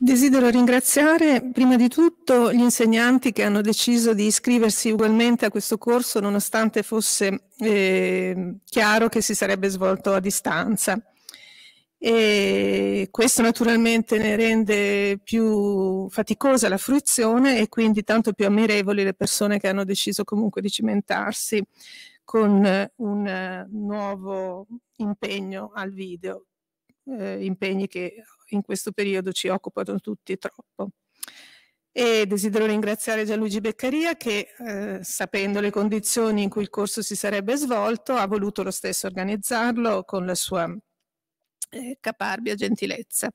Desidero ringraziare prima di tutto gli insegnanti che hanno deciso di iscriversi ugualmente a questo corso nonostante fosse eh, chiaro che si sarebbe svolto a distanza. E questo naturalmente ne rende più faticosa la fruizione e quindi tanto più ammirevoli le persone che hanno deciso comunque di cimentarsi con un nuovo impegno al video, eh, impegni che in questo periodo ci occupano tutti troppo. E desidero ringraziare Gianluigi Beccaria che, eh, sapendo le condizioni in cui il corso si sarebbe svolto, ha voluto lo stesso organizzarlo con la sua eh, caparbia gentilezza.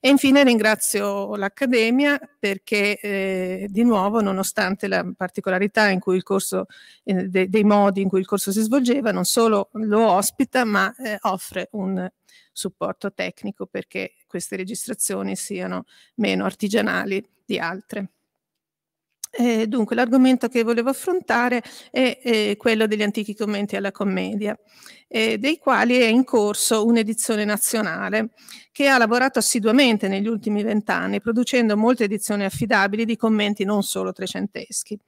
E infine ringrazio l'Accademia perché eh, di nuovo, nonostante la particolarità in cui il corso, eh, de, dei modi in cui il corso si svolgeva, non solo lo ospita ma eh, offre un supporto tecnico perché queste registrazioni siano meno artigianali di altre. Eh, dunque, l'argomento che volevo affrontare è, è eh, quello degli antichi commenti alla commedia, eh, dei quali è in corso un'edizione nazionale che ha lavorato assiduamente negli ultimi vent'anni, producendo molte edizioni affidabili di commenti non solo trecenteschi.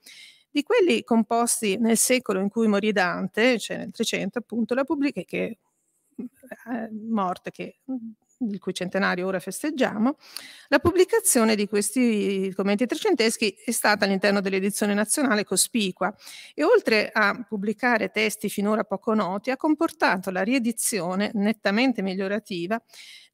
Di quelli composti nel secolo in cui morì Dante, cioè nel 300 appunto, la pubblica, che eh, morte che il cui centenario ora festeggiamo, la pubblicazione di questi commenti trecenteschi è stata all'interno dell'edizione nazionale cospicua e oltre a pubblicare testi finora poco noti ha comportato la riedizione nettamente migliorativa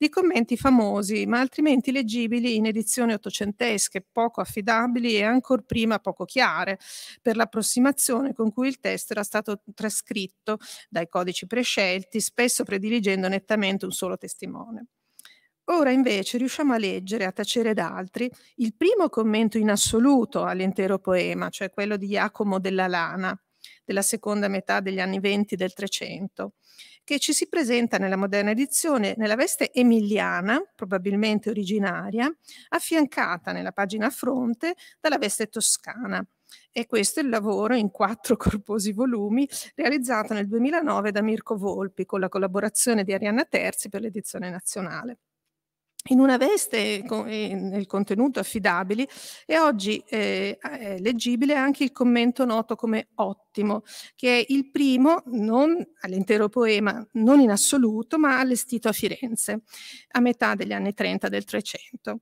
di commenti famosi, ma altrimenti leggibili in edizioni ottocentesche, poco affidabili e ancor prima poco chiare, per l'approssimazione con cui il testo era stato trascritto dai codici prescelti, spesso prediligendo nettamente un solo testimone. Ora invece riusciamo a leggere, a tacere da altri, il primo commento in assoluto all'intero poema, cioè quello di Giacomo della Lana, della seconda metà degli anni venti del Trecento, che ci si presenta nella moderna edizione nella veste emiliana, probabilmente originaria, affiancata nella pagina a fronte dalla veste toscana. E questo è il lavoro in quattro corposi volumi realizzato nel 2009 da Mirko Volpi con la collaborazione di Arianna Terzi per l'edizione nazionale in una veste e nel contenuto affidabili e oggi eh, è leggibile anche il commento noto come ottimo, che è il primo non all'intero poema, non in assoluto, ma allestito a Firenze a metà degli anni 30 del 300.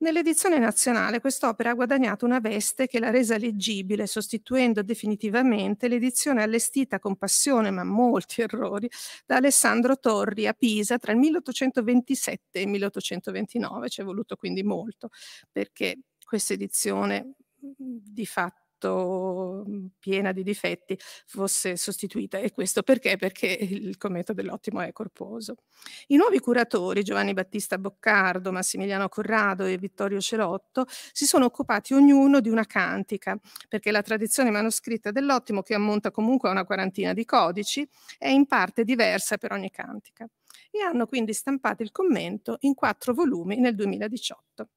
Nell'edizione nazionale quest'opera ha guadagnato una veste che l'ha resa leggibile, sostituendo definitivamente l'edizione allestita con passione ma molti errori da Alessandro Torri a Pisa tra il 1827 e il 1829, ci è voluto quindi molto perché questa edizione di fatto affatto mhmm, piena di difetti fosse sostituita. E questo perché? Perché il commento dell'ottimo è corposo. I nuovi curatori, Giovanni Battista Boccardo, Massimiliano Corrado e Vittorio Celotto, si sono occupati ognuno di una cantica, perché la tradizione manoscritta dell'ottimo, che ammonta comunque a una quarantina di codici, è in parte diversa per ogni cantica e hanno quindi stampato il commento in quattro volumi nel 2018.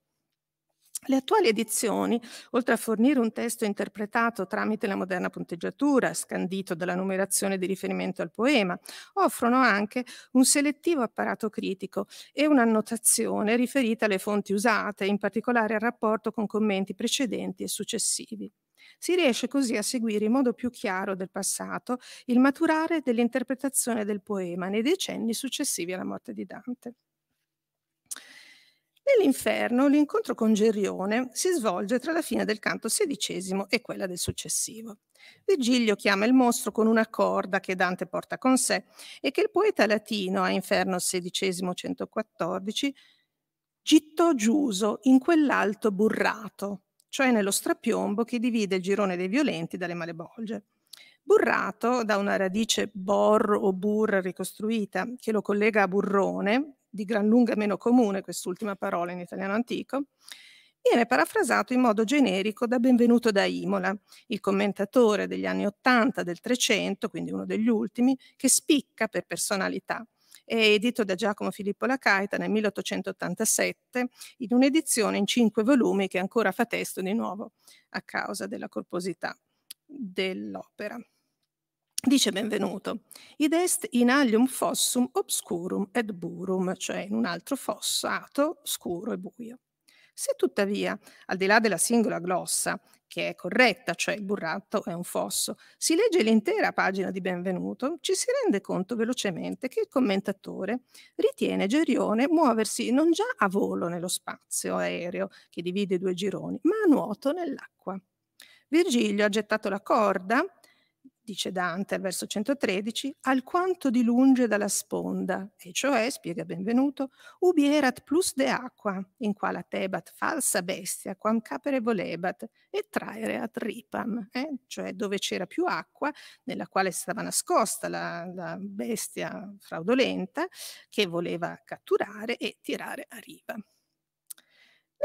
Le attuali edizioni, oltre a fornire un testo interpretato tramite la moderna punteggiatura, scandito dalla numerazione di riferimento al poema, offrono anche un selettivo apparato critico e un'annotazione riferita alle fonti usate, in particolare al rapporto con commenti precedenti e successivi. Si riesce così a seguire in modo più chiaro del passato il maturare dell'interpretazione del poema nei decenni successivi alla morte di Dante. Nell'inferno l'incontro con Gerione si svolge tra la fine del canto XVI e quella del successivo. Virgilio chiama il mostro con una corda che Dante porta con sé e che il poeta latino a Inferno XVI 114 gittò Giuso in quell'alto burrato, cioè nello strapiombo che divide il girone dei violenti dalle malebolge. Burrato, da una radice bor o bur ricostruita, che lo collega a burrone, di gran lunga meno comune, quest'ultima parola in italiano antico, viene parafrasato in modo generico da Benvenuto da Imola, il commentatore degli anni Ottanta del Trecento, quindi uno degli ultimi, che spicca per personalità. È edito da Giacomo Filippo Lacaita nel 1887 in un'edizione in cinque volumi che ancora fa testo di nuovo a causa della corposità dell'opera. Dice benvenuto, id est in alium fossum obscurum et burum, cioè in un altro fossato scuro e buio. Se tuttavia, al di là della singola glossa, che è corretta, cioè il burrato è un fosso, si legge l'intera pagina di Benvenuto, ci si rende conto velocemente che il commentatore ritiene Gerione muoversi non già a volo nello spazio aereo che divide i due gironi, ma a nuoto nell'acqua. Virgilio ha gettato la corda dice Dante al verso 113, alquanto di lunge dalla sponda, e cioè, spiega Benvenuto, ubi erat plus de aqua, in quala tebat falsa bestia, quam capere volebat, e traereat ripam, eh? cioè dove c'era più acqua, nella quale stava nascosta la, la bestia fraudolenta, che voleva catturare e tirare a riva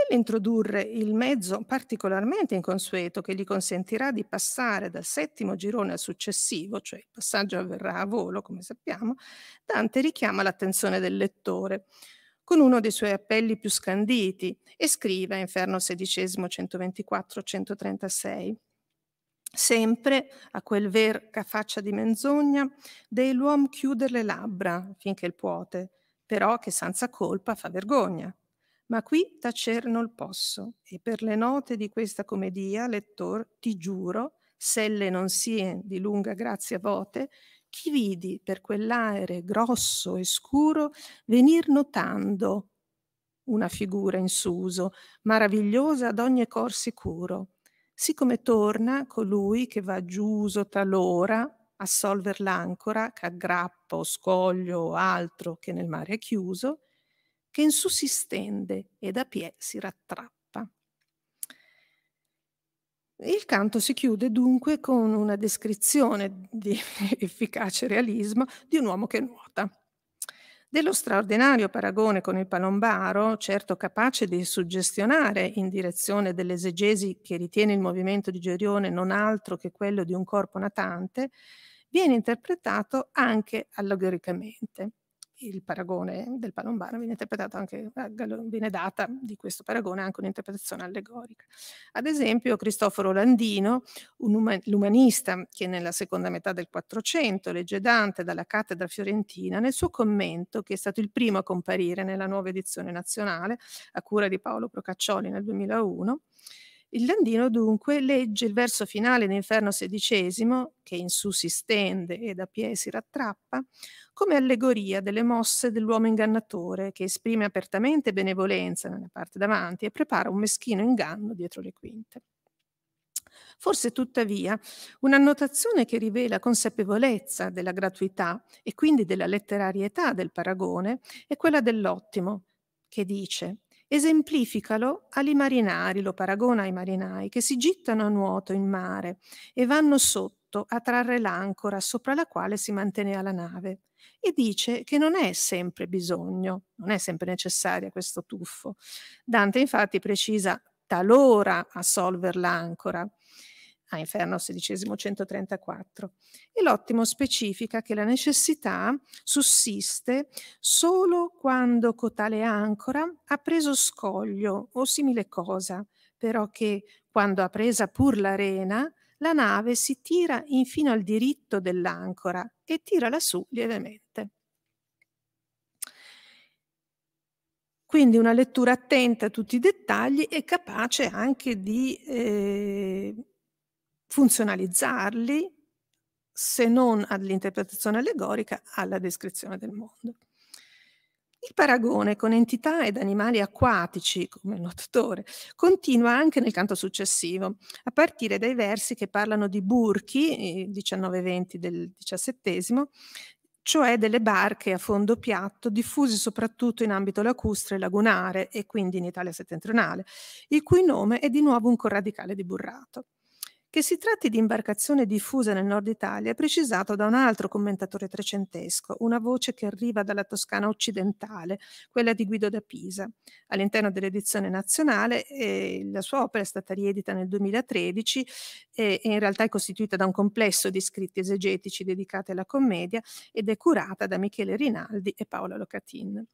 nell'introdurre il mezzo particolarmente inconsueto che gli consentirà di passare dal settimo girone al successivo, cioè il passaggio avverrà a volo, come sappiamo, Dante richiama l'attenzione del lettore con uno dei suoi appelli più scanditi e scrive Inferno XVI 124-136 sempre a quel ver che faccia di menzogna, dei l'uom chiudere le labbra finché il puote, però che senza colpa fa vergogna ma qui tacer non posso, e per le note di questa commedia, lettor, ti giuro, selle non sien di lunga grazia vote, chi vidi per quell'aere grosso e scuro venir notando una figura in suso, maravigliosa ad ogni cor sicuro. Siccome torna colui che va giuso talora a solver l'ancora, che aggrappa o scoglio o altro che nel mare è chiuso, che in su si stende e a pie si rattrappa. Il canto si chiude dunque con una descrizione di efficace realismo di un uomo che nuota. Dello straordinario paragone con il palombaro, certo capace di suggestionare in direzione dell'esegesi che ritiene il movimento di Gerione non altro che quello di un corpo natante, viene interpretato anche allegoricamente il paragone del palombano viene interpretato anche, eh, viene data di questo paragone anche un'interpretazione allegorica. Ad esempio Cristoforo Landino, un l'umanista che nella seconda metà del Quattrocento legge Dante dalla cattedra fiorentina, nel suo commento, che è stato il primo a comparire nella nuova edizione nazionale a cura di Paolo Procaccioli nel 2001, il Landino dunque legge il verso finale d'Inferno XVI, che in su si stende e da pie si rattrappa, come allegoria delle mosse dell'uomo ingannatore che esprime apertamente benevolenza nella parte davanti e prepara un meschino inganno dietro le quinte. Forse tuttavia un'annotazione che rivela consapevolezza della gratuità e quindi della letterarietà del paragone è quella dell'ottimo, che dice Esemplificalo agli marinari, lo paragona ai marinai, che si gittano a nuoto in mare e vanno sotto a trarre l'ancora sopra la quale si manteneva la nave. E dice che non è sempre bisogno, non è sempre necessario questo tuffo. Dante infatti precisa talora a solver l'ancora a ah, Inferno 16134. E l'ottimo specifica che la necessità sussiste solo quando cotale ancora ha preso scoglio o simile cosa, però che quando ha presa pur l'arena, la nave si tira infino al diritto dell'ancora e tira lassù lievemente. Quindi una lettura attenta a tutti i dettagli e capace anche di eh, funzionalizzarli se non all'interpretazione allegorica, alla descrizione del mondo. Il paragone con entità ed animali acquatici, come il nuotatore, continua anche nel canto successivo, a partire dai versi che parlano di burchi, 19-20 del XVII, cioè delle barche a fondo piatto diffuse soprattutto in ambito lacustre e lagunare e quindi in Italia settentrionale, il cui nome è di nuovo un corradicale di burrato. Che si tratti di imbarcazione diffusa nel nord Italia è precisato da un altro commentatore trecentesco, una voce che arriva dalla Toscana occidentale, quella di Guido da Pisa. All'interno dell'edizione nazionale eh, la sua opera è stata riedita nel 2013 eh, e in realtà è costituita da un complesso di scritti esegetici dedicati alla commedia ed è curata da Michele Rinaldi e Paola Locatin.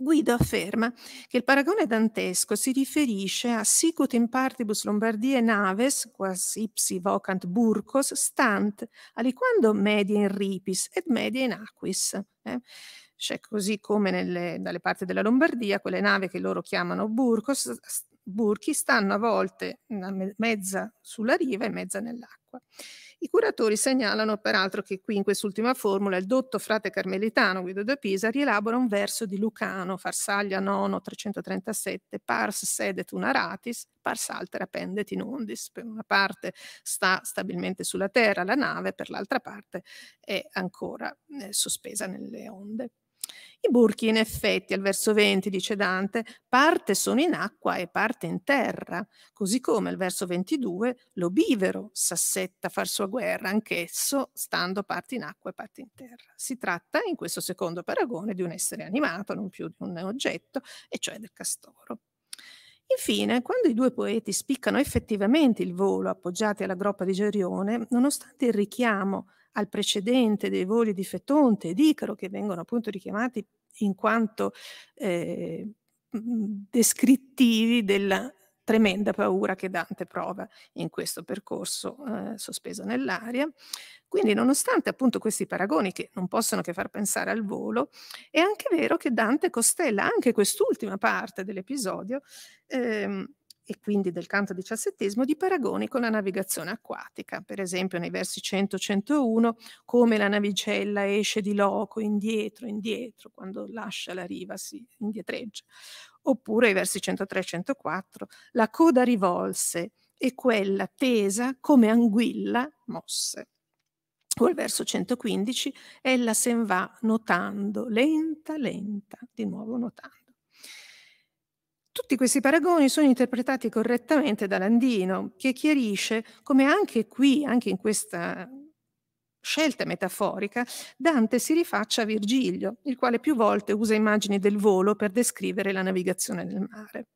Guido afferma che il paragone dantesco si riferisce a sicut in partibus Lombardiae naves, quas ipsi vocant burcos, stant, aliquando media in ripis ed media in aquis. Eh? Cioè, così come nelle, dalle parti della Lombardia, quelle navi che loro chiamano burcos, burchi stanno a volte mezza sulla riva e mezza nell'acqua. I curatori segnalano peraltro che qui in quest'ultima formula il dotto frate carmelitano Guido da Pisa rielabora un verso di Lucano, Farsaglia nono 337, pars sedet una ratis, pars altera pendet in undis. Per una parte sta stabilmente sulla terra la nave, per l'altra parte è ancora eh, sospesa nelle onde. I burchi, in effetti, al verso 20, dice Dante, parte sono in acqua e parte in terra, così come al verso 22 lo bivero s'assetta a far sua guerra, anch'esso stando parte in acqua e parte in terra. Si tratta, in questo secondo paragone, di un essere animato, non più di un oggetto, e cioè del castoro. Infine, quando i due poeti spiccano effettivamente il volo appoggiati alla groppa di Gerione, nonostante il richiamo al precedente dei voli di Fetonte e di che vengono appunto richiamati in quanto eh, descrittivi della tremenda paura che Dante prova in questo percorso eh, sospeso nell'aria. Quindi nonostante appunto questi paragoni che non possono che far pensare al volo, è anche vero che Dante costella anche quest'ultima parte dell'episodio ehm, e quindi del canto XVII di paragoni con la navigazione acquatica. Per esempio nei versi 100-101 come la navicella esce di loco indietro, indietro, quando lascia la riva si indietreggia. Oppure i versi 103-104 la coda rivolse e quella tesa come anguilla mosse. O al verso 115, ella sen va notando, lenta, lenta, di nuovo notando. Tutti questi paragoni sono interpretati correttamente da Landino, che chiarisce come anche qui, anche in questa scelta metaforica, Dante si rifaccia a Virgilio, il quale più volte usa immagini del volo per descrivere la navigazione nel mare.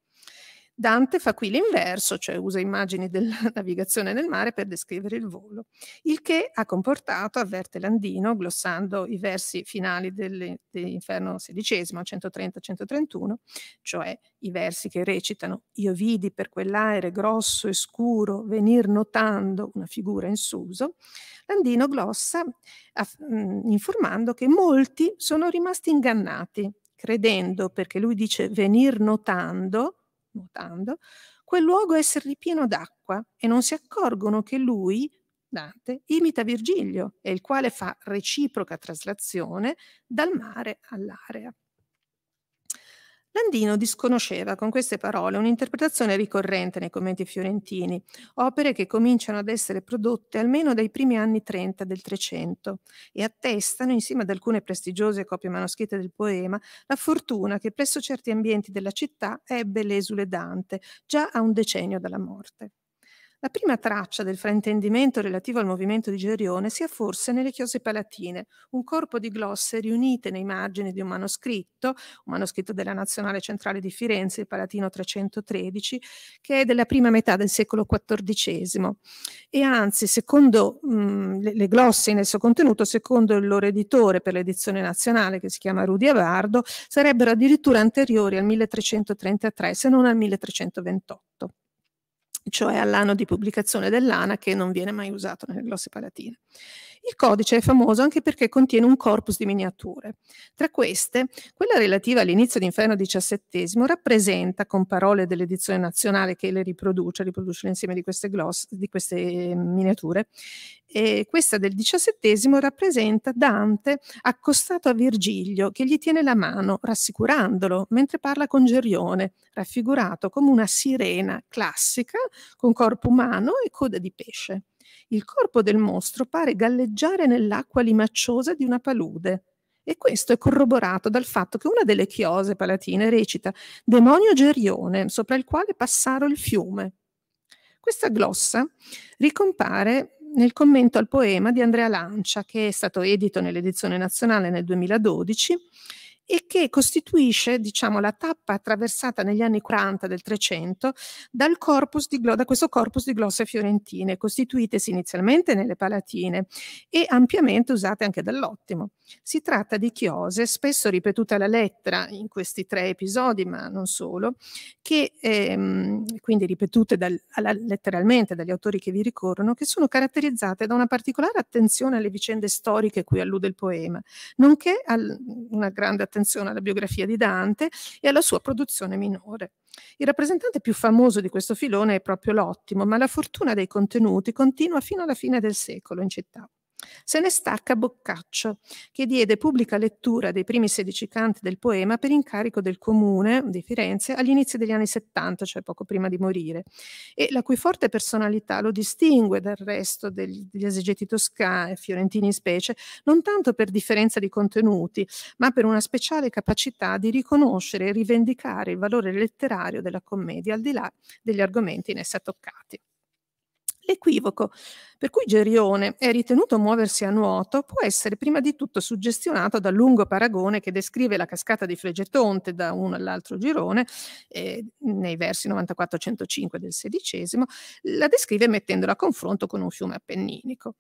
Dante fa qui l'inverso, cioè usa immagini della navigazione nel mare per descrivere il volo, il che ha comportato, avverte Landino, glossando i versi finali dell'inferno XVI, 130-131, cioè i versi che recitano «Io vidi per quell'aere grosso e scuro venir notando una figura in suso», Landino glossa mm, informando che molti sono rimasti ingannati, credendo, perché lui dice «venir notando», nuotando, quel luogo essere ripieno d'acqua e non si accorgono che lui, Dante, imita Virgilio, e il quale fa reciproca traslazione dal mare all'area. Landino disconosceva con queste parole un'interpretazione ricorrente nei commenti fiorentini, opere che cominciano ad essere prodotte almeno dai primi anni 30 del Trecento e attestano, insieme ad alcune prestigiose copie manoscritte del poema, la fortuna che presso certi ambienti della città ebbe l'esule Dante già a un decennio dalla morte. La prima traccia del fraintendimento relativo al movimento di Gerione sia forse nelle chiose palatine, un corpo di glosse riunite nei margini di un manoscritto, un manoscritto della Nazionale Centrale di Firenze, il Palatino 313, che è della prima metà del secolo XIV. E anzi, secondo mh, le, glosse nel suo contenuto, secondo il loro editore per l'edizione nazionale, che si chiama Rudi Avardo, sarebbero addirittura anteriori al 1333, se non al 1328 cioè all'anno di pubblicazione dell'ANA che non viene mai usato nelle glosse palatine. Il codice è famoso anche perché contiene un corpus di miniature. Tra queste, quella relativa all'inizio d'inferno XVII rappresenta, con parole dell'edizione nazionale che le riproduce, riproduce l'insieme di queste, gloss, di queste miniature, e questa del XVII rappresenta Dante accostato a Virgilio che gli tiene la mano, rassicurandolo, mentre parla con Gerione, raffigurato come una sirena classica con corpo umano e coda di pesce. Il corpo del mostro pare galleggiare nell'acqua limacciosa di una palude. E questo è corroborato dal fatto che una delle chiose palatine recita Demonio Gerione, sopra il quale passaro il fiume. Questa glossa ricompare nel commento al poema di Andrea Lancia, che è stato edito nell'edizione nazionale nel 2012 e che costituisce diciamo, la tappa attraversata negli anni 40 del 300 dal corpus di, da questo corpus di glosse fiorentine, costituitesi inizialmente nelle palatine e ampiamente usate anche dall'ottimo. Si tratta di chiose, spesso ripetute alla lettera in questi tre episodi, ma non solo, che ehm, quindi ripetute dal, alla, letteralmente dagli autori che vi ricorrono, che sono caratterizzate da una particolare attenzione alle vicende storiche cui allude il poema, nonché al, una grande attenzione attenzione alla biografia di Dante e alla sua produzione minore. Il rappresentante più famoso di questo filone è proprio l'Ottimo, ma la fortuna dei contenuti continua fino alla fine del secolo in città. Se ne stacca Boccaccio, che diede pubblica lettura dei primi 16 canti del poema per incarico del comune di Firenze agli inizi degli anni 70, cioè poco prima di morire, e la cui forte personalità lo distingue dal resto degli, degli esegeti toscani, fiorentini in specie, non tanto per differenza di contenuti, ma per una speciale capacità di riconoscere e rivendicare il valore letterario della commedia al di là degli argomenti in essa toccati l'equivoco, per cui Gerione è ritenuto muoversi a nuoto, può essere prima di tutto suggestionato dal lungo paragone che descrive la cascata di Flegetonte da uno all'altro girone, eh, nei versi 94-105 del XVI, la descrive mettendola a confronto con un fiume appenninico.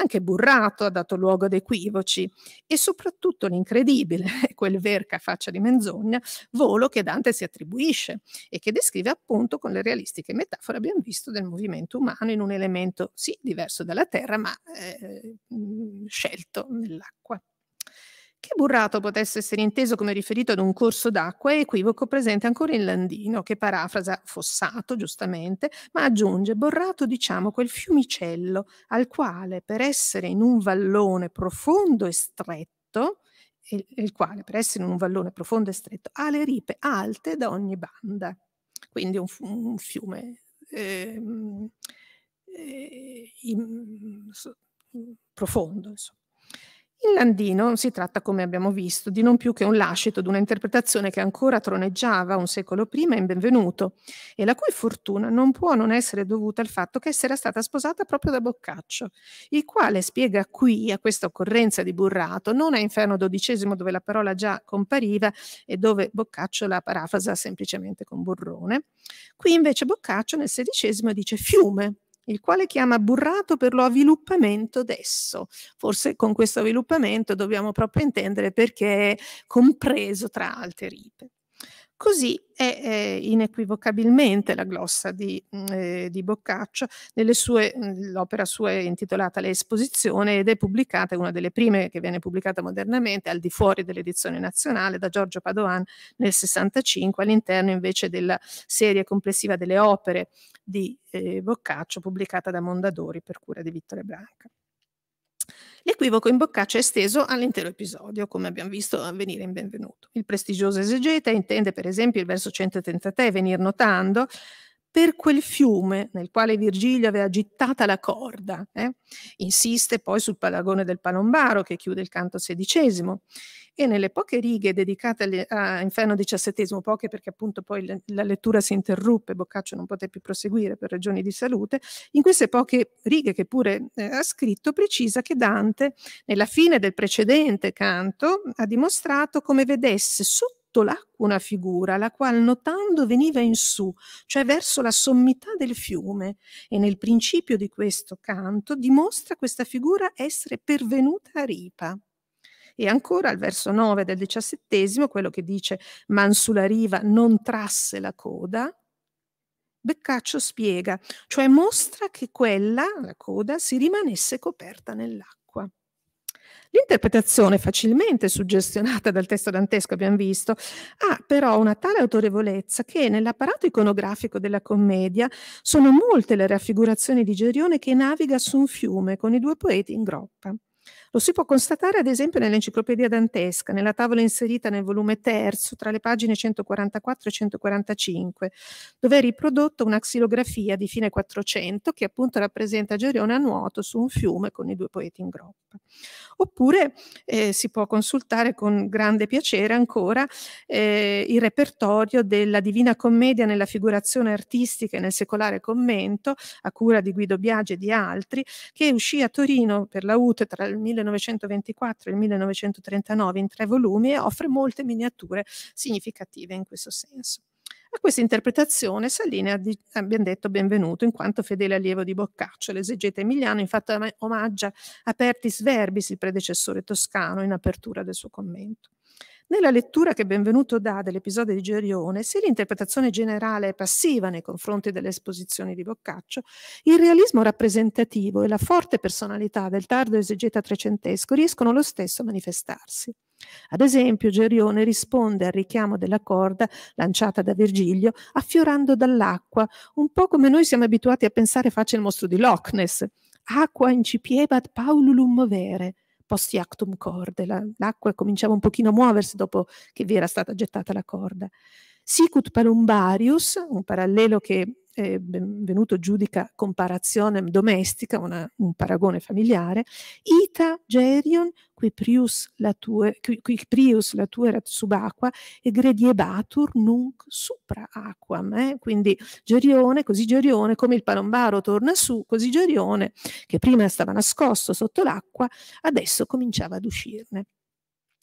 Anche Burrato ha dato luogo ad equivoci e soprattutto l'incredibile, quel verca faccia di menzogna, volo che Dante si attribuisce e che descrive appunto con le realistiche metafore abbiamo visto del movimento umano in un un elemento sì diverso dalla terra, ma eh, mm, scelto nell'acqua. Che burrato potesse essere inteso come riferito ad un corso d'acqua è equivoco presente ancora in Landino, che parafrasa fossato, giustamente, ma aggiunge borrato diciamo quel fiumicello al quale per essere in un vallone profondo e stretto, il, il quale per essere in un vallone profondo e stretto ha le ripe alte da ogni banda. Quindi un, un fiume eh, eh, in, in profondo. Insomma. Il Landino si tratta, come abbiamo visto, di non più che un lascito di un'interpretazione che ancora troneggiava un secolo prima in Benvenuto e la cui fortuna non può non essere dovuta al fatto che era stata sposata proprio da Boccaccio, il quale spiega qui, a questa occorrenza di Burrato, non a Inferno XII dove la parola già compariva e dove Boccaccio la parafrasa semplicemente con burrone. Qui invece Boccaccio nel XVI dice fiume, il quale chiama burrato per lo avviluppamento d'esso. Forse con questo avviluppamento dobbiamo proprio intendere perché è compreso tra altre ripe. Così è, è eh, inequivocabilmente la glossa di, mm, eh, di Boccaccio, sue, mm, l'opera sua è intitolata L'esposizione ed è pubblicata, è una delle prime che viene pubblicata modernamente, al di fuori dell'edizione nazionale, da Giorgio Padoan nel 65, all'interno invece della serie complessiva delle opere di eh, Boccaccio pubblicata da Mondadori per cura di Vittore Branca. L'equivoco in Boccaccia è esteso all'intero episodio, come abbiamo visto avvenire in Benvenuto. Il prestigioso esegeta intende per esempio il verso 133 venir notando per quel fiume nel quale Virgilio aveva gittata la corda. Eh? Insiste poi sul paragone del palombaro che chiude il canto sedicesimo e nelle poche righe dedicate alle, a Inferno XVII, poche perché appunto poi la lettura si interruppe, Boccaccio non poté più proseguire per ragioni di salute, in queste poche righe che pure eh, ha scritto precisa che Dante nella fine del precedente canto ha dimostrato come vedesse sotto sotto l'acqua una figura, la quale notando veniva in su, cioè verso la sommità del fiume, e nel principio di questo canto dimostra questa figura essere pervenuta a ripa. E ancora al verso 9 del diciassettesimo, quello che dice Man sulla riva non trasse la coda, Beccaccio spiega, cioè mostra che quella, la coda, si rimanesse coperta nell'acqua. L'interpretazione facilmente suggestionata dal testo dantesco, abbiamo visto, ha però una tale autorevolezza che nell'apparato iconografico della commedia sono molte le raffigurazioni di Gerione che naviga su un fiume con i due poeti in groppa. Lo si può constatare ad esempio nell'enciclopedia dantesca, nella tavola inserita nel volume terzo tra le pagine 144 e 145, dove è riprodotta una xilografia di fine 400 che appunto rappresenta Gerione a nuoto su un fiume con i due poeti in groppa. Oppure eh, si può consultare con grande piacere ancora eh, il repertorio della Divina Commedia nella figurazione artistica e nel secolare commento a cura di Guido Biagi e di altri, che uscì a Torino per la UTE tra il 1900 1924 e il 1939 in tre volumi e offre molte miniature significative in questo senso. A questa interpretazione Salini ha di, abbiamo detto benvenuto in quanto fedele allievo di Boccaccio. L'esegeta Emiliano infatti omaggia Apertis Verbis, il predecessore toscano, in apertura del suo commento. Nella lettura che Benvenuto dà dell'episodio di Gerione, se l'interpretazione generale è passiva nei confronti delle esposizioni di Boccaccio, il realismo rappresentativo e la forte personalità del tardo esegeta trecentesco riescono lo stesso a manifestarsi. Ad esempio, Gerione risponde al richiamo della corda lanciata da Virgilio affiorando dall'acqua, un po' come noi siamo abituati a pensare faccia il mostro di Loch Ness. Aqua incipiebad paululum movere post actum corde, la, l'acqua cominciava un pochino a muoversi dopo che vi era stata gettata la corda. Sicut palumbarius, un parallelo che eh, Benvenuto giudica comparazione domestica, una, un paragone familiare, ita gerion qui prius la tue, qui, qui prius la tue erat subacqua e grediebatur nunc supra aquam. Eh? Quindi Gerione, così Gerione, come il palombaro torna su, così Gerione, che prima stava nascosto sotto l'acqua, adesso cominciava ad uscirne.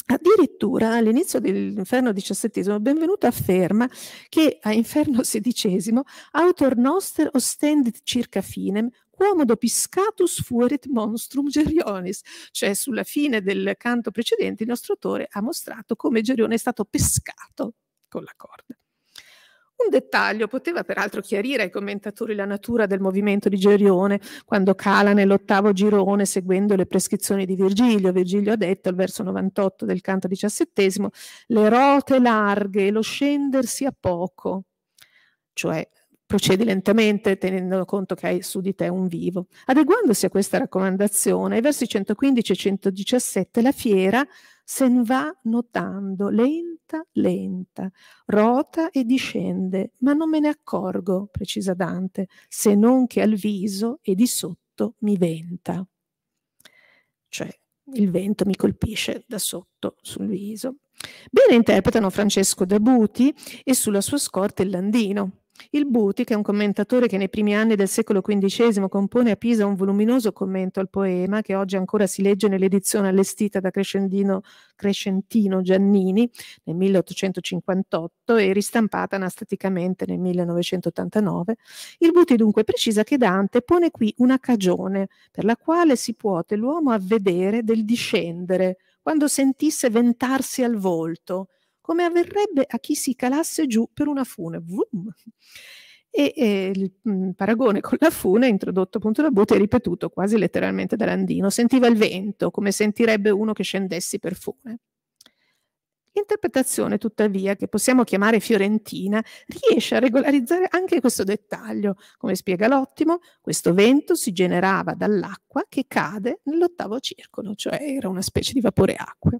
Addirittura all'inizio dell'inferno XVII, Benvenuto afferma che a inferno XVI, autor noster ostendit circa finem, quomodo piscatus fuerit monstrum Gerionis, cioè sulla fine del canto precedente il nostro autore ha mostrato come Gerione è stato pescato con la corda. Un dettaglio poteva peraltro chiarire ai commentatori la natura del movimento di Gerione quando cala nell'ottavo girone seguendo le prescrizioni di Virgilio. Virgilio ha detto al verso 98 del canto diciassettesimo le rote larghe, e lo scendersi a poco, cioè procedi lentamente tenendo conto che hai su di te un vivo. Adeguandosi a questa raccomandazione, ai versi 115 e 117 la fiera se ne va notando, lenta, lenta, rota e discende, ma non me ne accorgo, precisa Dante, se non che al viso e di sotto mi venta. Cioè, il vento mi colpisce da sotto sul viso. Bene interpretano Francesco Dabuti e sulla sua scorta il Landino, il Buti, che è un commentatore che nei primi anni del secolo XV compone a Pisa un voluminoso commento al poema che oggi ancora si legge nell'edizione allestita da Crescentino Giannini nel 1858 e ristampata anastaticamente nel 1989, il Buti dunque precisa che Dante pone qui una cagione per la quale si puote l'uomo avvedere del discendere, quando sentisse ventarsi al volto, come avverrebbe a chi si calasse giù per una fune. Vroom. E, e il mh, mm, paragone con la fune introdotto appunto da Buti è ripetuto quasi letteralmente da Landino. Sentiva il vento, come sentirebbe uno che scendessi per fune. L'interpretazione, tuttavia, che possiamo chiamare fiorentina, riesce a regolarizzare anche questo dettaglio. Come spiega l'ottimo, questo vento si generava dall'acqua che cade nell'ottavo circolo, cioè era una specie di vapore acqueo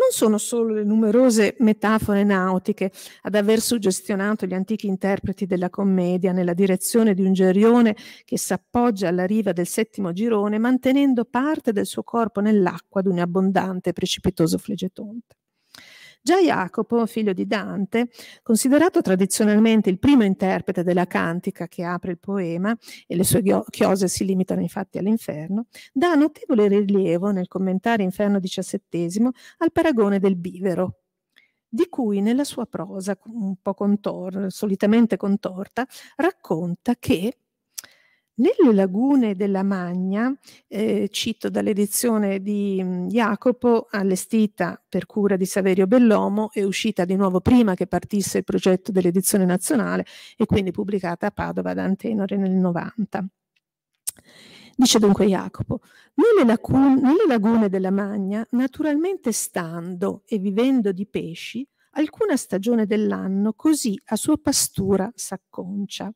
non sono solo le numerose metafore nautiche ad aver suggestionato gli antichi interpreti della commedia nella direzione di un gerione che s'appoggia alla riva del settimo girone mantenendo parte del suo corpo nell'acqua di un abbondante e precipitoso flegetonte. Già Jacopo, figlio di Dante, considerato tradizionalmente il primo interprete della cantica che apre il poema, e le sue chiose si limitano infatti all'inferno, dà notevole rilievo nel commentare Inferno XVII al paragone del bivero, di cui nella sua prosa un po' contor solitamente contorta racconta che nelle lagune della Magna, eh, cito dall'edizione di mm, Jacopo, allestita per cura di Saverio Bellomo e uscita di nuovo prima che partisse il progetto dell'edizione nazionale e quindi pubblicata a Padova da Antenore nel 90. Dice dunque Jacopo, nelle, nelle lagune della Magna, naturalmente stando e vivendo di pesci, alcuna stagione dell'anno così a sua pastura s'acconcia,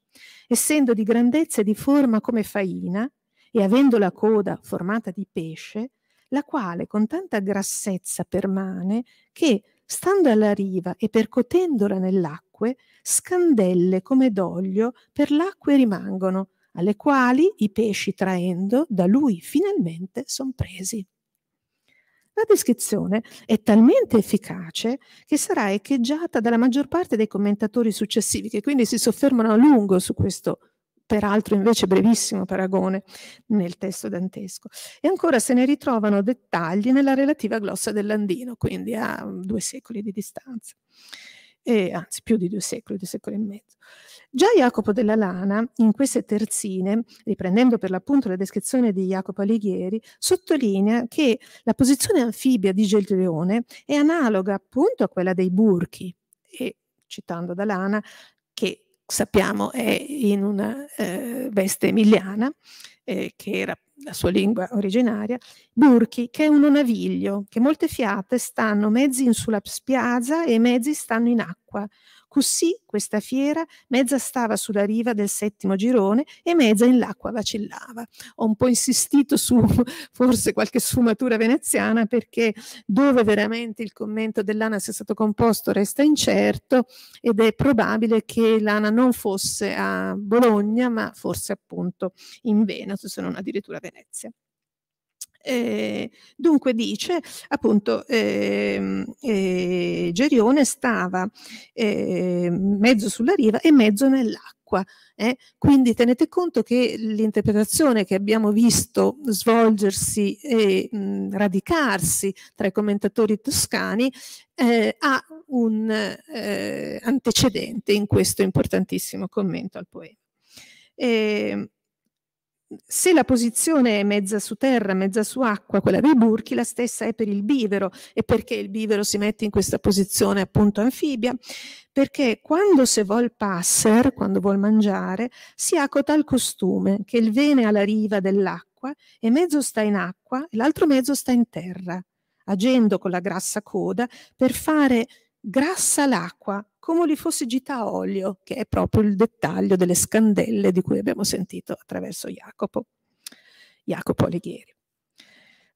essendo di grandezza e di forma come faina, e avendo la coda formata di pesce, la quale con tanta grassezza permane che, stando alla riva e percotendola nell'acque, scandelle come d'olio per l'acque rimangono, alle quali i pesci traendo da lui finalmente son presi. La descrizione è talmente efficace che sarà echeggiata dalla maggior parte dei commentatori successivi, che quindi si soffermano a lungo su questo peraltro invece brevissimo paragone nel testo dantesco. E ancora se ne ritrovano dettagli nella relativa glossa dell'Andino, quindi a mm, due secoli di distanza e anzi più di due secoli, due secoli e mezzo. Già Jacopo della Lana, in queste terzine, riprendendo per l'appunto la descrizione di Jacopo Alighieri, sottolinea che la posizione anfibia di Geltleone è analoga appunto a quella dei burchi e citando da Lana, sappiamo è in una eh, veste emiliana, eh, che era la sua lingua originaria, Burchi, che è un naviglio, che molte fiate stanno mezzi in sulla spiaggia e mezzi stanno in acqua, Così questa fiera mezza stava sulla riva del settimo girone e mezza in l'acqua vacillava. Ho un po' insistito su forse qualche sfumatura veneziana perché dove veramente il commento dell'ANA sia stato composto resta incerto ed è probabile che l'ANA non fosse a Bologna ma forse appunto in Veneto se non addirittura a Venezia. Eh, dunque dice appunto eh, eh, Gerione stava eh, mezzo sulla riva e mezzo nell'acqua. Eh. Quindi tenete conto che l'interpretazione che abbiamo visto svolgersi e mh, radicarsi tra i commentatori toscani eh, ha un antecedente in questo importantissimo commento al poema. Ehm, se la posizione è mezza su terra, mezza su acqua, quella dei burchi, la stessa è per il bivero. E perché il bivero si mette in questa posizione appunto anfibia? Perché quando se vuol passer, quando vuol mangiare, si ha cotal costume che il vene alla riva dell'acqua e mezzo sta in acqua e l'altro mezzo sta in terra, agendo con la grassa coda per fare grassa l'acqua come li fosse gita a olio, che è proprio il dettaglio delle scandelle di cui abbiamo sentito attraverso Jacopo, Jacopo Alighieri.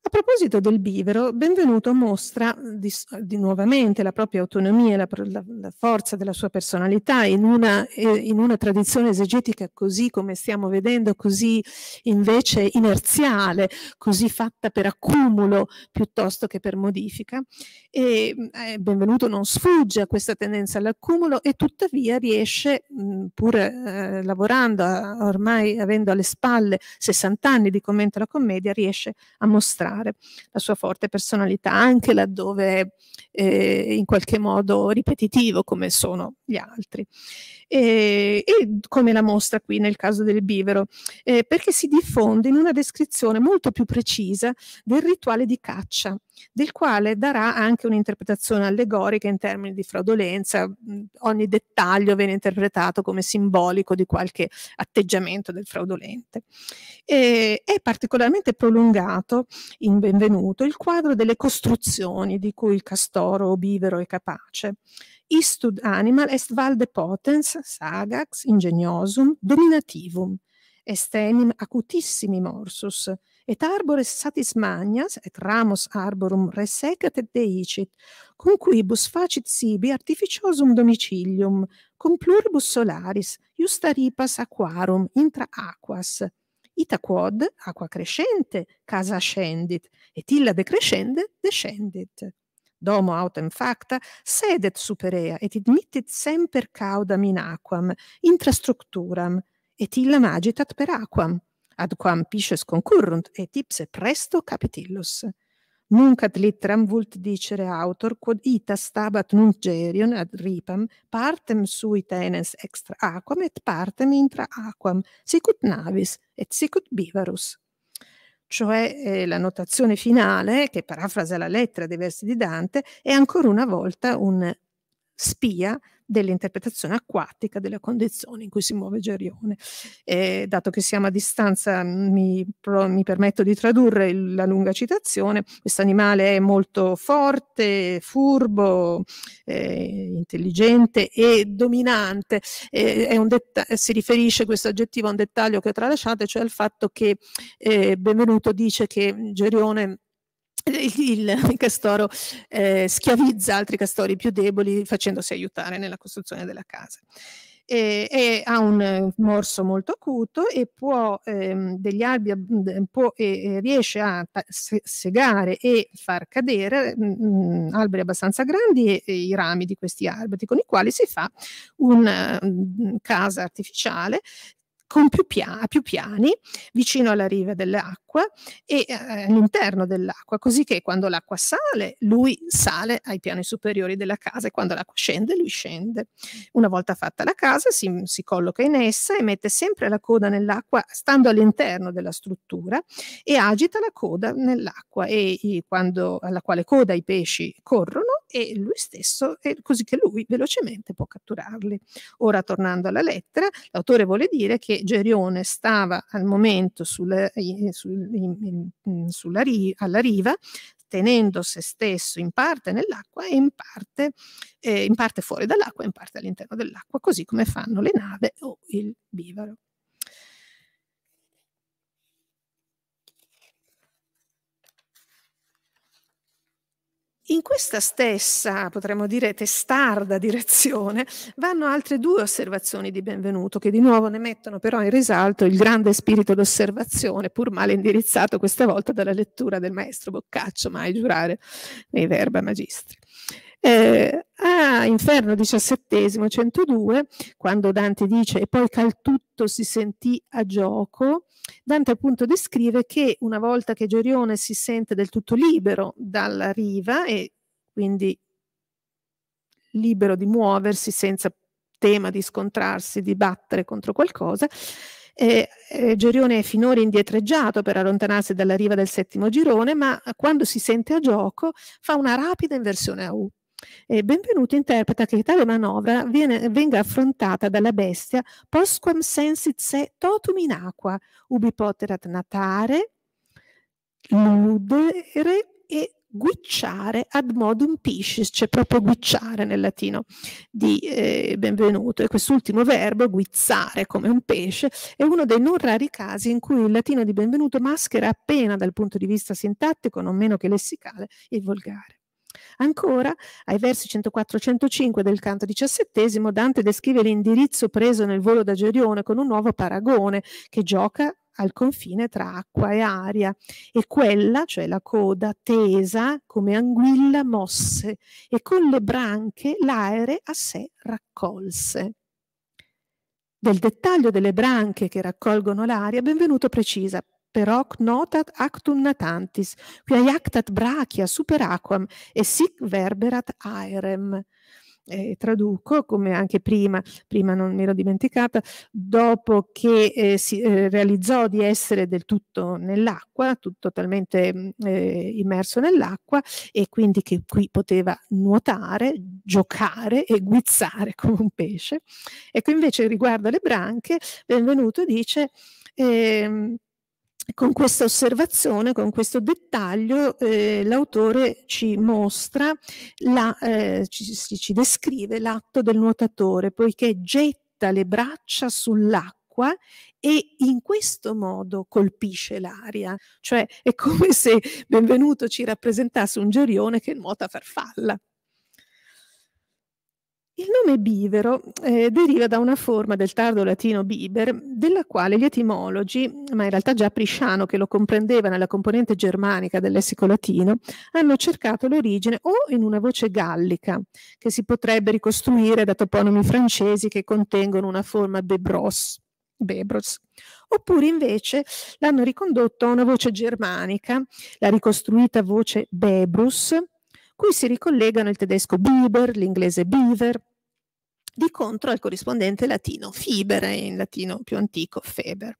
A proposito del bivero, Benvenuto mostra eh, di, di nuovamente la propria autonomia, la, la, la, forza della sua personalità in una, eh, in una tradizione esegetica così come stiamo vedendo, così invece inerziale, così fatta per accumulo piuttosto che per modifica. E, eh, Benvenuto non sfugge a questa tendenza all'accumulo e tuttavia riesce, mh, mm, pur eh, lavorando, ormai avendo alle spalle 60 anni di commento alla commedia, riesce a mostrare mostrare la sua forte personalità anche laddove eh, in qualche modo ripetitivo come sono gli altri. E, e come la mostra qui nel caso del bivero, eh, perché si diffonde in una descrizione molto più precisa del rituale di caccia del quale darà anche un'interpretazione allegorica in termini di fraudolenza. Mm, ogni dettaglio viene interpretato come simbolico di qualche atteggiamento del fraudolente. E è particolarmente prolungato in Benvenuto il quadro delle costruzioni di cui il Castoro, Bivero è capace. Istud animal est valde potens, sagax, ingeniosum, dominativum, est enim acutissimi morsus, et arbores satis magnas et ramos arborum resecat et deicit, cum quibus facit sibi artificiosum domicilium, cum pluribus solaris, justa ripas aquarum intra aquas. Ita quod aqua crescente casa ascendit, et illa decrescende descendit. Domo autem facta sedet superea et admittit semper caudam in aquam, intra structuram, et illa magitat per aquam. adquam pisces concurrunt et ipse presto capitillus. Nunc ad litteram vult dicere autor, quod ita stabat nunc gerion ad ripam, partem sui tenens extra aquam et partem intra aquam, sicut navis et sicut bivarus. Cioè eh, la notazione finale, che parafrasa la lettera dei versi di Dante, è ancora una volta un spia dell'interpretazione acquatica delle condizioni in cui si muove Gerione. Eh, dato che siamo a distanza, mi, pro, mi permetto di tradurre il, la lunga citazione. Questo animale è molto forte, furbo, eh, intelligente e dominante. Eh, si riferisce questo aggettivo a un dettaglio che ho tralasciato, cioè al fatto che eh, Benvenuto dice che Gerione il castoro eh, schiavizza altri castori più deboli facendosi aiutare nella costruzione della casa. E, e ha un eh, morso molto acuto e può, ehm, degli albi, può, eh, riesce a segare e far cadere mh, mm, mm, alberi abbastanza grandi e, e, i rami di questi alberi con i quali si fa una mm, casa artificiale più pia- a più piani vicino alla riva dell'acqua e eh, all'interno dell'acqua, così che quando l'acqua sale lui sale ai piani superiori della casa e quando l'acqua scende lui scende. Una volta fatta la casa si, si colloca in essa e mette sempre la coda nell'acqua stando all'interno della struttura e agita la coda nell'acqua e, e quando, alla quale coda i pesci corrono e lui stesso, e così che lui velocemente può catturarli. Ora, tornando alla lettera, l'autore vuole dire che Gerione stava al momento mm, sulla, sulla, alla riva, tenendo se stesso in parte nell'acqua e in parte, eh, in parte fuori dall'acqua e in parte all'interno dell'acqua, così come fanno le nave o il bivaro. In questa stessa, potremmo dire, testarda direzione vanno altre due osservazioni di Benvenuto, che di nuovo ne mettono però in risalto il grande spirito d'osservazione, pur male indirizzato questa volta dalla lettura del maestro Boccaccio, mai giurare nei verba magistri. Eh, a Inferno XVII, 102, quando Dante dice e poi Caltutto si sentì a gioco, Dante appunto descrive che una volta che Gerione si sente del tutto libero dalla riva e quindi libero di muoversi senza tema di scontrarsi, di battere contro qualcosa, eh, eh, Gerione è finora indietreggiato per allontanarsi dalla riva del settimo girone, ma quando si sente a gioco fa una rapida inversione a U e benvenuto interpreta che tale manovra viene, venga affrontata dalla bestia postquam sensit se totum in aqua, ubi poterat natare, ludere e guicciare ad modum piscis, cioè proprio guicciare nel latino di eh, benvenuto e quest'ultimo verbo, guizzare come un pesce, è uno dei non rari casi in cui il latino di benvenuto maschera appena dal punto di vista sintattico, non meno che lessicale, il volgare. Ancora, ai versi 104-105 del canto XVII, Dante descrive l'indirizzo preso nel volo da Gerione con un nuovo paragone che gioca al confine tra acqua e aria e quella, cioè la coda, tesa come anguilla mosse e con le branche l'aere a sé raccolse. Del dettaglio delle branche che raccolgono l'aria, benvenuto precisa, però notat actum natantis, quia iactat brachia super aquam e sic verberat aerem. Eh, traduco, come anche prima, prima non mi ero dimenticata, dopo che eh, si eh, realizzò di essere del tutto nell'acqua, totalmente mm, eh, immerso nell'acqua e quindi che qui poteva nuotare, giocare e guizzare come un pesce. Ecco invece riguardo alle branche, benvenuto dice... Ehm, con questa osservazione, con questo dettaglio, eh, l'autore ci mostra, la, eh, ci, ci descrive l'atto del nuotatore, poiché getta le braccia sull'acqua e in questo modo colpisce l'aria, cioè è come se Benvenuto ci rappresentasse un gerione che nuota farfalla. Il nome bivero eh, deriva da una forma del tardo latino biber, della quale gli etimologi, ma in realtà già Prisciano che lo comprendeva nella componente germanica del lessico latino, hanno cercato l'origine o in una voce gallica, che si potrebbe ricostruire da toponomi francesi che contengono una forma bebros, bebros. Oppure invece l'hanno ricondotto a una voce germanica, la ricostruita voce bebrus, cui si ricollegano il tedesco Biber, l'inglese Beaver, di contro al corrispondente latino, fibere in latino più antico, feber.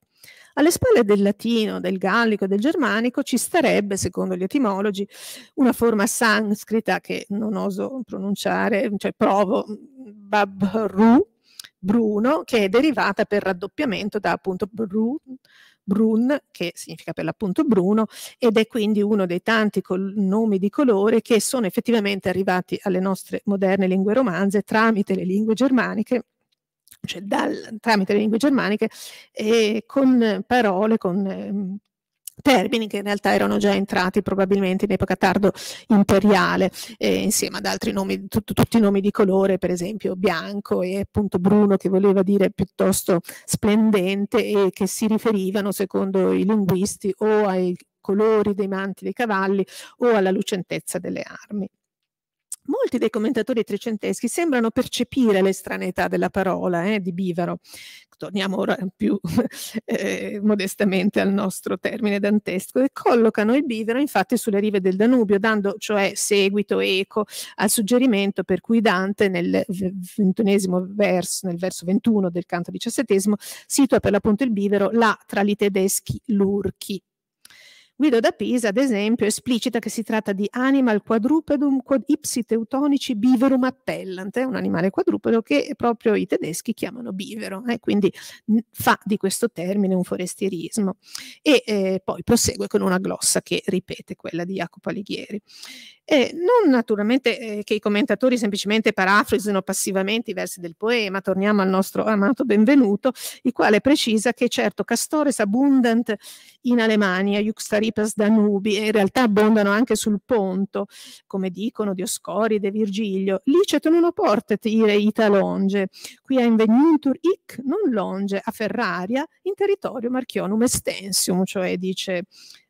Alle spalle del latino, del gallico e del germanico ci starebbe, secondo gli etimologi, una forma sanscrita che non oso pronunciare, cioè provo, babru, bruno, che è derivata per raddoppiamento da appunto bru, Brun, che significa per l'appunto Bruno, ed è quindi uno dei tanti col- nomi di colore che sono effettivamente arrivati alle nostre moderne lingue romanze tramite le lingue germaniche cioè dal, tramite le lingue germaniche, eh, con parole, con eh, termini che in realtà erano già entrati probabilmente in epoca tardo imperiale, eh, insieme ad altri nomi, tut, tutti i nomi di colore, per esempio bianco e appunto bruno, che voleva dire piuttosto splendente e che si riferivano, secondo i linguisti, o ai colori dei manti dei cavalli o alla lucentezza delle armi molti dei commentatori trecenteschi sembrano percepire l'estraneità della parola eh, di Bivaro. Torniamo ora più eh, modestamente al nostro termine dantesco e collocano il Bivaro infatti sulle rive del Danubio, dando cioè seguito, eco al suggerimento per cui Dante nel ventunesimo verso, nel verso 21 del canto diciassettesimo, situa per l'appunto il Bivaro là tra li tedeschi lurchi. Guido da Pisa, ad esempio, esplicita che si tratta di animal quadrupedum quod ipsi teutonici biverum appellant, eh, un animale quadrupedo che proprio i tedeschi chiamano bivero, eh, quindi fa di questo termine un forestierismo. E eh, poi prosegue con una glossa che ripete quella di Jacopo Alighieri. Eh, non naturalmente eh, che i commentatori semplicemente parafrasino passivamente i versi del poema, torniamo al nostro amato benvenuto, il quale precisa che certo castores abundant in Alemania, juxtaripas Danubi, e in realtà abbondano anche sul Ponto, come dicono Dioscoride, Virgilio, licet non lo portet ire ita longe, qui a invenintur hic non longe, a Ferraria, in territorio marchionum estensium, cioè dice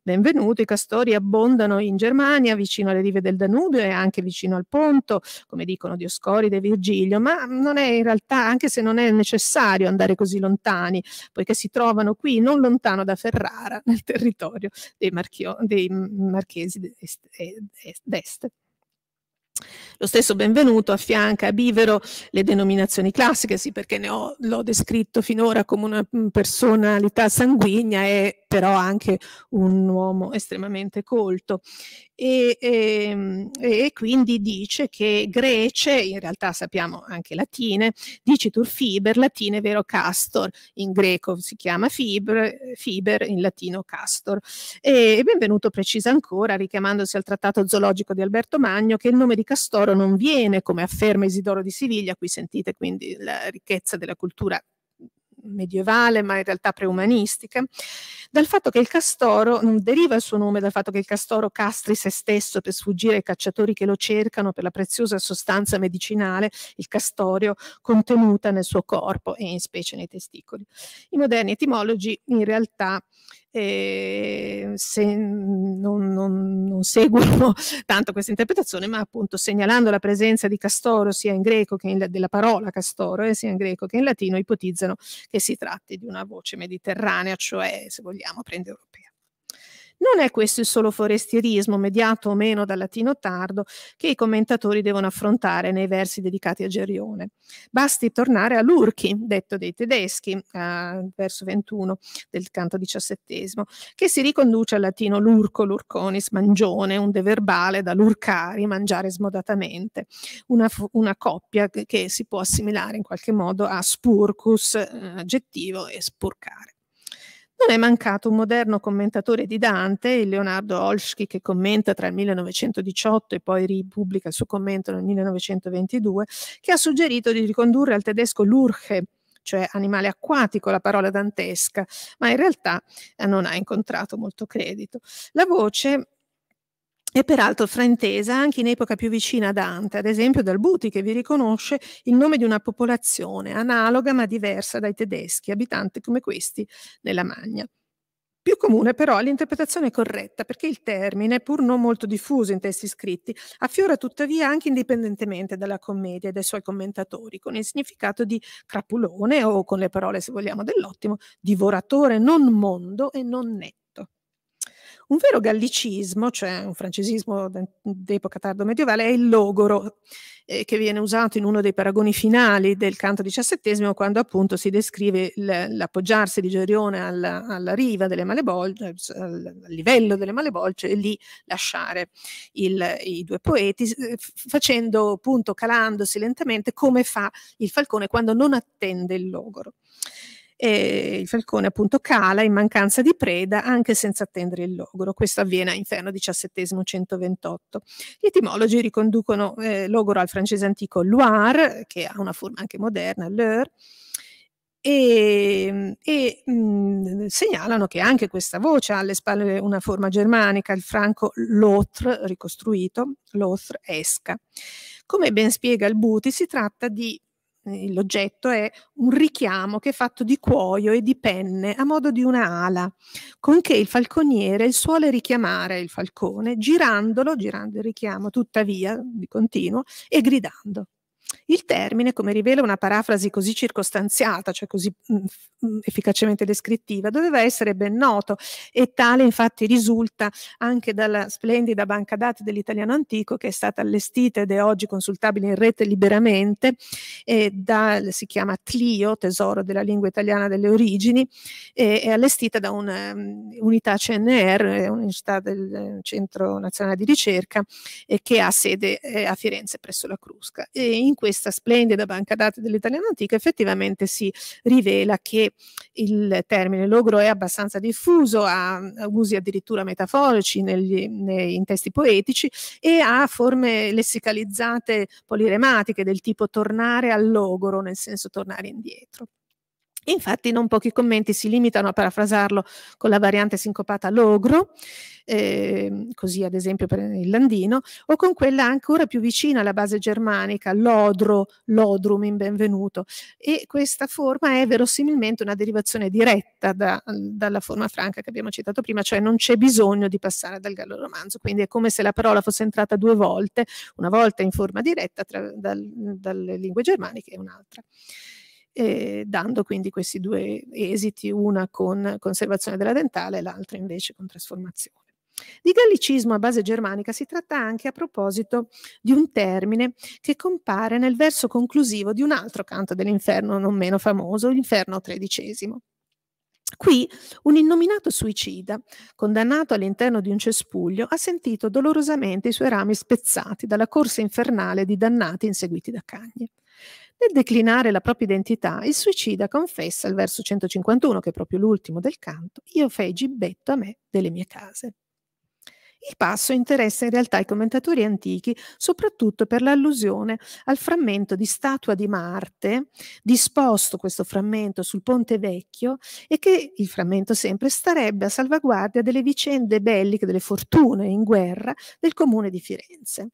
Benvenuto, i castori abbondano in Germania, vicino alle rive del Danubio e anche vicino al Ponto, come dicono Dioscoride e Virgilio, ma non è in realtà, anche se non è necessario andare così lontani, poiché si trovano qui, non lontano da Ferrara, nel territorio dei, marchio, dei marchesi d'Est. Lo stesso Benvenuto affianca a Bivero le denominazioni classiche, sì perché ne ho, l'ho descritto finora come una mm, personalità sanguigna e però anche un uomo estremamente colto. E, ehm, e, e, quindi dice che Grece, in realtà sappiamo anche latine, dicitur fiber, latine vero castor, in greco si chiama fiber, fiber in latino castor. e benvenuto precisa ancora, richiamandosi al trattato zoologico di Alberto Magno, che il nome di castoro non viene, come afferma Isidoro di Siviglia, qui sentite quindi la ricchezza della cultura medievale ma in realtà preumanistica, dal fatto che il castoro, non deriva il suo nome dal fatto che il castoro castri se stesso per sfuggire ai cacciatori che lo cercano per la preziosa sostanza medicinale, il castorio, contenuta nel suo corpo e in specie nei testicoli. I moderni etimologi in realtà eh, se mm, non, non, non, seguono tanto questa interpretazione, ma appunto segnalando la presenza di castoro sia in greco che in, della parola castoro, eh, sia in greco che in latino, ipotizzano che si tratti di una voce mediterranea, cioè se vogliamo vogliamo, pre-indoeuropea. Non è questo il solo forestierismo, mediato o meno dal latino tardo, che i commentatori devono affrontare nei versi dedicati a Gerione. Basti tornare a Lurchi, detto dei tedeschi, eh, verso 21 del canto diciassettesimo, che si riconduce al latino lurco, lurconis, mangione, un de verbale da lurcari, mangiare smodatamente, una, una coppia che, si può assimilare in qualche modo a spurcus, eh, aggettivo, e spurcare. Non è mancato un moderno commentatore di Dante, il Leonardo Olschi, che commenta tra il 1918 e poi ripubblica il suo commento nel 1922, che ha suggerito di ricondurre al tedesco l'urche, cioè animale acquatico, la parola dantesca, ma in realtà eh, non ha incontrato molto credito. La voce e peraltro fraintesa anche in epoca più vicina a Dante, ad esempio dal Buti che vi riconosce il nome di una popolazione analoga ma diversa dai tedeschi, abitanti come questi nella Magna. Più comune però è l'interpretazione corretta, perché il termine, pur non molto diffuso in testi scritti, affiora tuttavia anche indipendentemente dalla commedia e dai suoi commentatori, con il significato di crapulone o, con le parole se vogliamo dell'ottimo, divoratore non mondo e non netto. Un vero gallicismo, cioè un francesismo d'epoca tardo-medievale, è il logoro, eh, che viene usato in uno dei paragoni finali del canto XVII, quando appunto si descrive l'appoggiarsi di Gerione alla, alla riva delle Malebolge, eh, al, livello delle Malebolge, e cioè lì lasciare il, i due poeti, eh, facendo appunto calandosi lentamente come fa il falcone quando non attende il logoro e il falcone appunto cala in mancanza di preda anche senza attendere il logoro. Questo avviene a Inferno XVII 128. Gli etimologi riconducono eh, logoro al francese antico Loire, che ha una forma anche moderna, Leur, e, e mh, mm, segnalano che anche questa voce ha alle spalle una forma germanica, il franco l'autre, ricostruito, l'autre esca. Come ben spiega il Buti, si tratta di eh, l'oggetto è un richiamo che è fatto di cuoio e di penne a modo di una ala, con che il falconiere suole richiamare il falcone girandolo, girando il richiamo tuttavia di continuo e gridando. Il termine, come rivela una parafrasi così circostanziata, cioè così mh, mm, mm, efficacemente descrittiva, doveva essere ben noto e tale infatti risulta anche dalla splendida banca dati dell'italiano antico che è stata allestita ed è oggi consultabile in rete liberamente, da, si chiama TLIO, Tesoro della Lingua Italiana delle Origini, è allestita da un'unità mm, CNR, un'unità del Centro Nazionale di Ricerca, che ha sede eh, a Firenze presso la Crusca. E in questa splendida banca dati dell'italiano antico effettivamente si rivela che il termine logro è abbastanza diffuso, ha usi addirittura metaforici negli, nei, in testi poetici e ha forme lessicalizzate polirematiche del tipo tornare al logoro, nel senso tornare indietro. Infatti non pochi commenti si limitano a parafrasarlo con la variante sincopata logro, eh, così ad esempio per il landino, o con quella ancora più vicina alla base germanica, lodro, lodrum in benvenuto. E questa forma è verosimilmente una derivazione diretta da, dalla forma franca che abbiamo citato prima, cioè non c'è bisogno di passare dal gallo romanzo, quindi è come se la parola fosse entrata due volte, una volta in forma diretta tra, dal, dalle lingue germaniche e un'altra eh, dando quindi questi due esiti, una con conservazione della dentale e l'altra invece con trasformazione. Di gallicismo a base germanica si tratta anche a proposito di un termine che compare nel verso conclusivo di un altro canto dell'inferno non meno famoso, l'inferno tredicesimo. Qui un innominato suicida, condannato all'interno di un cespuglio, ha sentito dolorosamente i suoi rami spezzati dalla corsa infernale di dannati inseguiti da cagne. Nel declinare la propria identità, il suicida confessa al verso 151, che è proprio l'ultimo del canto, io feci gibbetto a me delle mie case. Il passo interessa in realtà i commentatori antichi soprattutto per l'allusione al frammento di statua di Marte, disposto questo frammento sul Ponte Vecchio e che il frammento sempre starebbe a salvaguardia delle vicende belliche, delle fortune in guerra del comune di Firenze.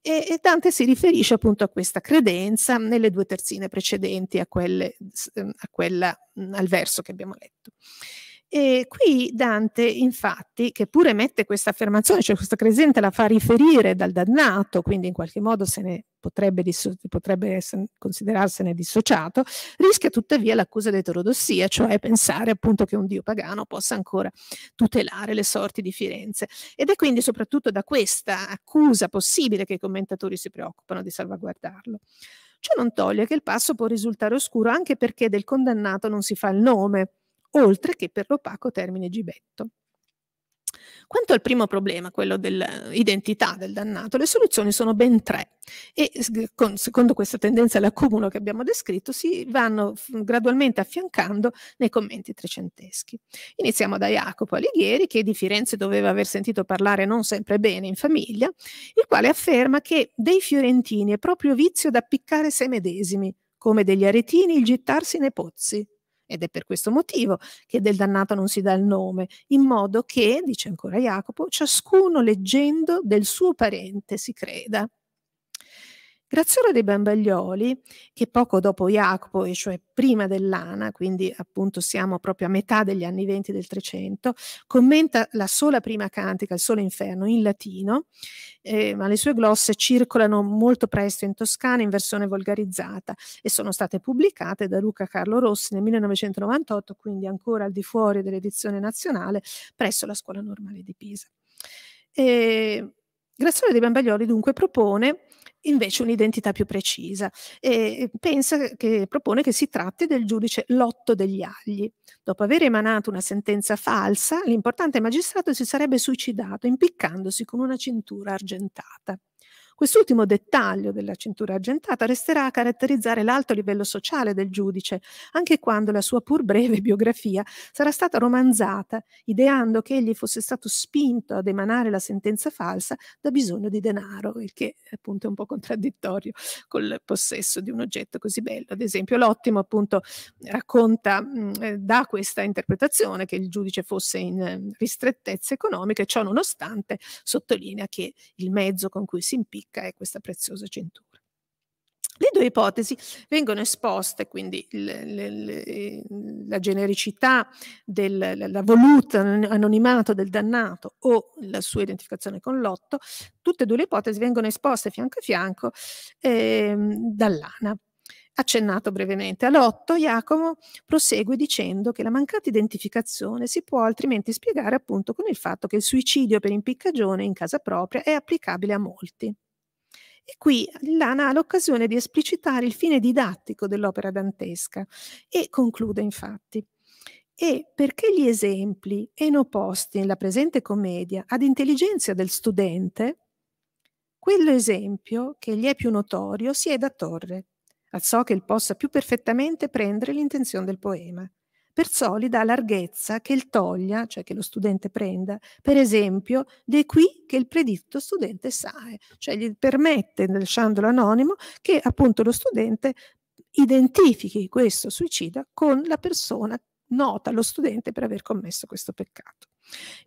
E, e, Dante si riferisce appunto a questa credenza nelle due terzine precedenti a, quelle, a quella, al verso che abbiamo letto. E qui Dante, infatti, che pure mette questa affermazione, cioè questa crescente la fa riferire dal dannato, quindi in qualche modo se ne potrebbe, potrebbe considerarsene dissociato, rischia tuttavia l'accusa di eterodossia, cioè pensare appunto che un dio pagano possa ancora tutelare le sorti di Firenze. Ed è quindi soprattutto da questa accusa possibile che i commentatori si preoccupano di salvaguardarlo. Ciò non toglie che il passo può risultare oscuro anche perché del condannato non si fa il nome oltre che per l'opaco termine gibetto. Quanto al primo problema, quello dell'identità del dannato, le soluzioni sono ben tre e con, secondo questa tendenza all'accumulo che abbiamo descritto si vanno gradualmente affiancando nei commenti trecenteschi. Iniziamo da Jacopo Alighieri che di Firenze doveva aver sentito parlare non sempre bene in famiglia, il quale afferma che dei fiorentini è proprio vizio da piccare se medesimi, come degli aretini il gittarsi nei pozzi ed è per questo motivo che del dannato non si dà il nome, in modo che, dice ancora Jacopo, ciascuno leggendo del suo parente si creda. Graziolo dei Bambaglioli, che poco dopo Jacopo, e cioè prima dell'Ana, quindi appunto siamo proprio a metà degli anni venti del Trecento, commenta la sola prima cantica, il solo inferno, in latino, eh, ma le sue glosse circolano molto presto in Toscana in versione volgarizzata e sono state pubblicate da Luca Carlo Rossi nel 1998, quindi ancora al di fuori dell'edizione nazionale, presso la Scuola Normale di Pisa. E eh, Graziolo dei Bambaglioli dunque propone invece un'identità più precisa e pensa che, propone che si tratti del giudice Lotto degli Agli. Dopo aver emanato una sentenza falsa, l'importante magistrato si sarebbe suicidato impiccandosi con una cintura argentata. Quest'ultimo dettaglio della cintura argentata resterà a caratterizzare l'alto livello sociale del giudice, anche quando la sua pur breve biografia sarà stata romanzata, ideando che egli fosse stato spinto ad emanare la sentenza falsa da bisogno di denaro, il che appunto è un po' contraddittorio col possesso di un oggetto così bello. Ad esempio, l'ottimo appunto racconta mh, mm, eh, da questa interpretazione che il giudice fosse in eh, ristrettezze economiche, ciò nonostante sottolinea che il mezzo con cui si impicca ricca è questa preziosa cintura. Le due ipotesi vengono esposte, quindi il, il, il, la genericità, del, la voluta anonimato del dannato o la sua identificazione con l'otto, tutte e due le ipotesi vengono esposte fianco a fianco eh, dall'ANA. Accennato brevemente all'otto, Jacomo prosegue dicendo che la mancata identificazione si può altrimenti spiegare appunto con il fatto che il suicidio per impiccagione in casa propria è applicabile a molti. E qui Lana ha l'occasione di esplicitare il fine didattico dell'opera dantesca e conclude infatti. E perché gli esempi enoposti nella presente commedia ad intelligenza del studente, quello esempio che gli è più notorio si è da torre, a ciò che il possa più perfettamente prendere l'intenzione del poema per solida larghezza che il toglia, cioè che lo studente prenda, per esempio, de qui che il predetto studente sa, cioè gli permette, lasciandolo anonimo, che appunto lo studente identifichi questo suicida con la persona nota allo studente per aver commesso questo peccato.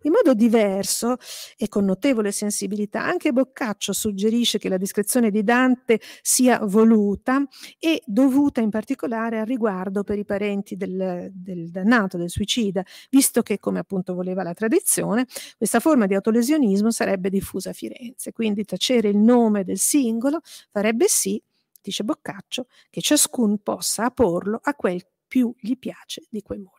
In modo diverso e con notevole sensibilità, anche Boccaccio suggerisce che la discrezione di Dante sia voluta e dovuta in particolare al riguardo per i parenti del, del dannato, del suicida, visto che, come appunto voleva la tradizione, questa forma di autolesionismo sarebbe diffusa a Firenze. Quindi tacere il nome del singolo farebbe sì, dice Boccaccio, che ciascun possa apporlo a quel più gli piace di quei molti.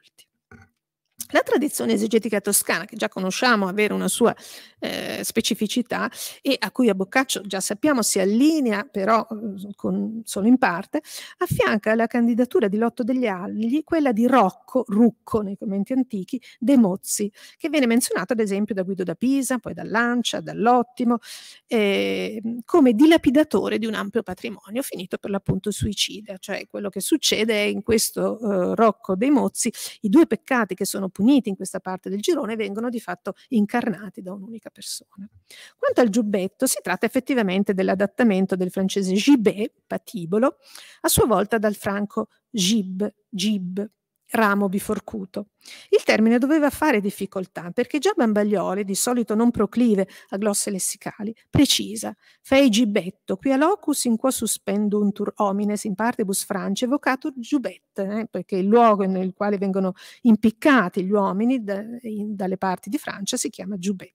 La tradizione esegetica toscana, che già conosciamo avere una sua eh, specificità e a cui a Boccaccio già sappiamo si allinea però eh, con, solo in parte, affianca alla candidatura di Lotto degli Agli quella di Rocco, Rucco nei commenti antichi, De Mozzi, che viene menzionato ad esempio da Guido da Pisa, poi da Lancia, dall'Ottimo, eh, come dilapidatore di un ampio patrimonio finito per l'appunto suicida, cioè quello che succede è in questo eh, Rocco dei Mozzi i due peccati che sono puniti in questa parte del girone vengono di fatto incarnati da un'unica persona. Quanto al giubbetto, si tratta effettivamente dell'adattamento del francese gibet, patibolo, a sua volta dal franco gib, gib, ramo biforcuto. Il termine doveva fare difficoltà perché già Bambaglioli, di solito non proclive a glosse lessicali, precisa «Fei gibetto, qui a locus in quo suspenduntur homines in partibus France evocatur giubet», eh, perché il luogo nel quale vengono impiccati gli uomini da, in, dalle parti di Francia si chiama giubet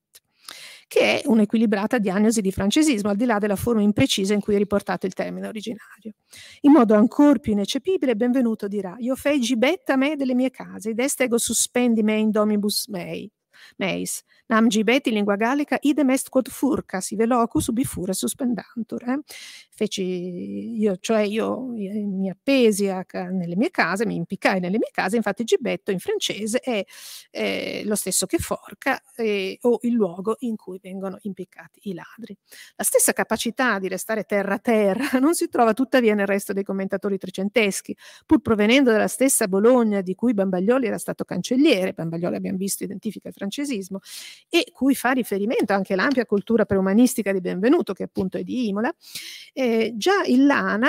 che è un'equilibrata diagnosi di francesismo, al di là della forma imprecisa in cui è riportato il termine originario. In modo ancor più ineccepibile, benvenuto dirà, io fei gibetta me delle mie case, ed est ego suspendi me in domibus mei meis. Nam gibet lingua gallica idem est quod furcas, ive locus ubi fure suspendantur. Eh? Feci io, cioè io mi appesi a, nelle mie case, mi impiccai nelle mie case, infatti gibetto in francese è, è lo stesso che forca è, o il luogo in cui vengono impiccati i ladri. La stessa capacità di restare terra a terra non si trova tuttavia nel resto dei commentatori trecenteschi, pur provenendo dalla stessa Bologna di cui Bambaglioli era stato cancelliere, Bambaglioli abbiamo visto identifica il francese francesismo e cui fa riferimento anche l'ampia cultura preumanistica di Benvenuto, che appunto è di Imola, eh, già il Lana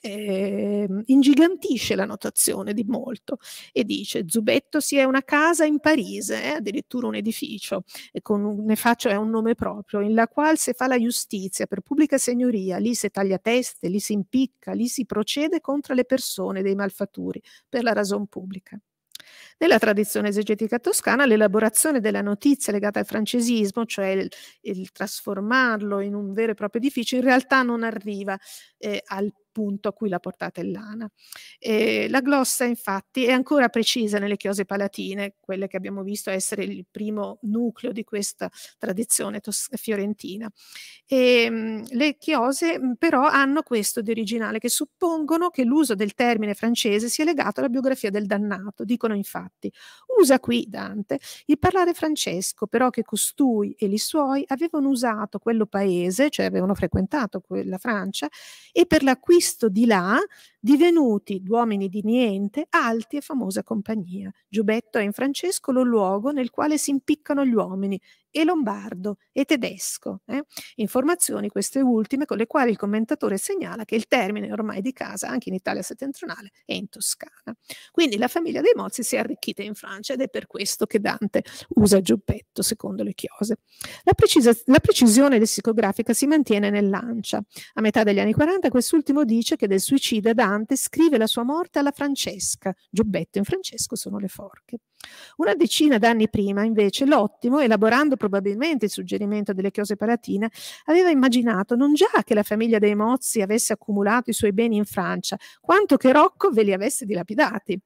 eh, ingigantisce la notazione di molto e dice Zubetto si è una casa in Parise, eh, addirittura un edificio, e con un, ne faccio è un nome proprio, in la quale se fa la giustizia per pubblica signoria, lì si taglia teste, lì si impicca, lì si procede contro le persone dei malfaturi per la ragion pubblica. Nella tradizione esegetica toscana l'elaborazione della notizia legata al francesismo, cioè il, il trasformarlo in un vero e proprio edificio, in realtà non arriva eh, al punto a cui la portata è lana. E la glossa infatti è ancora precisa nelle chiose palatine, quelle che abbiamo visto essere il primo nucleo di questa tradizione fiorentina. E, ehm, mh, le chiose mh, mm, però hanno questo di originale, che suppongono che l'uso del termine francese sia legato alla biografia del dannato, dicono infatti, usa qui Dante il parlare francesco, però che costui e i suoi avevano usato quello paese, cioè avevano frequentato la Francia, e per l'acquisto visto di là divenuti uomini di niente, alti e famosa compagnia. Giubetto è in Francesco lo luogo nel quale si impiccano gli uomini, e lombardo e tedesco. Eh? Informazioni queste ultime con le quali il commentatore segnala che il termine è ormai di casa anche in Italia settentrionale e in Toscana. Quindi la famiglia dei Mozzi si è arricchita in Francia ed è per questo che Dante usa giubbetto, secondo le chiose. La, la precisione lessicografica si mantiene nell'ancia. A metà degli anni 40 quest'ultimo dice che del suicida Dante Dante scrive la sua morte alla Francesca. Giubbetto in Francesco sono le forche. Una decina d'anni prima, invece, l'ottimo, elaborando probabilmente il suggerimento delle chiose palatine, aveva immaginato non già che la famiglia dei Mozzi avesse accumulato i suoi beni in Francia, quanto che Rocco ve li avesse dilapidati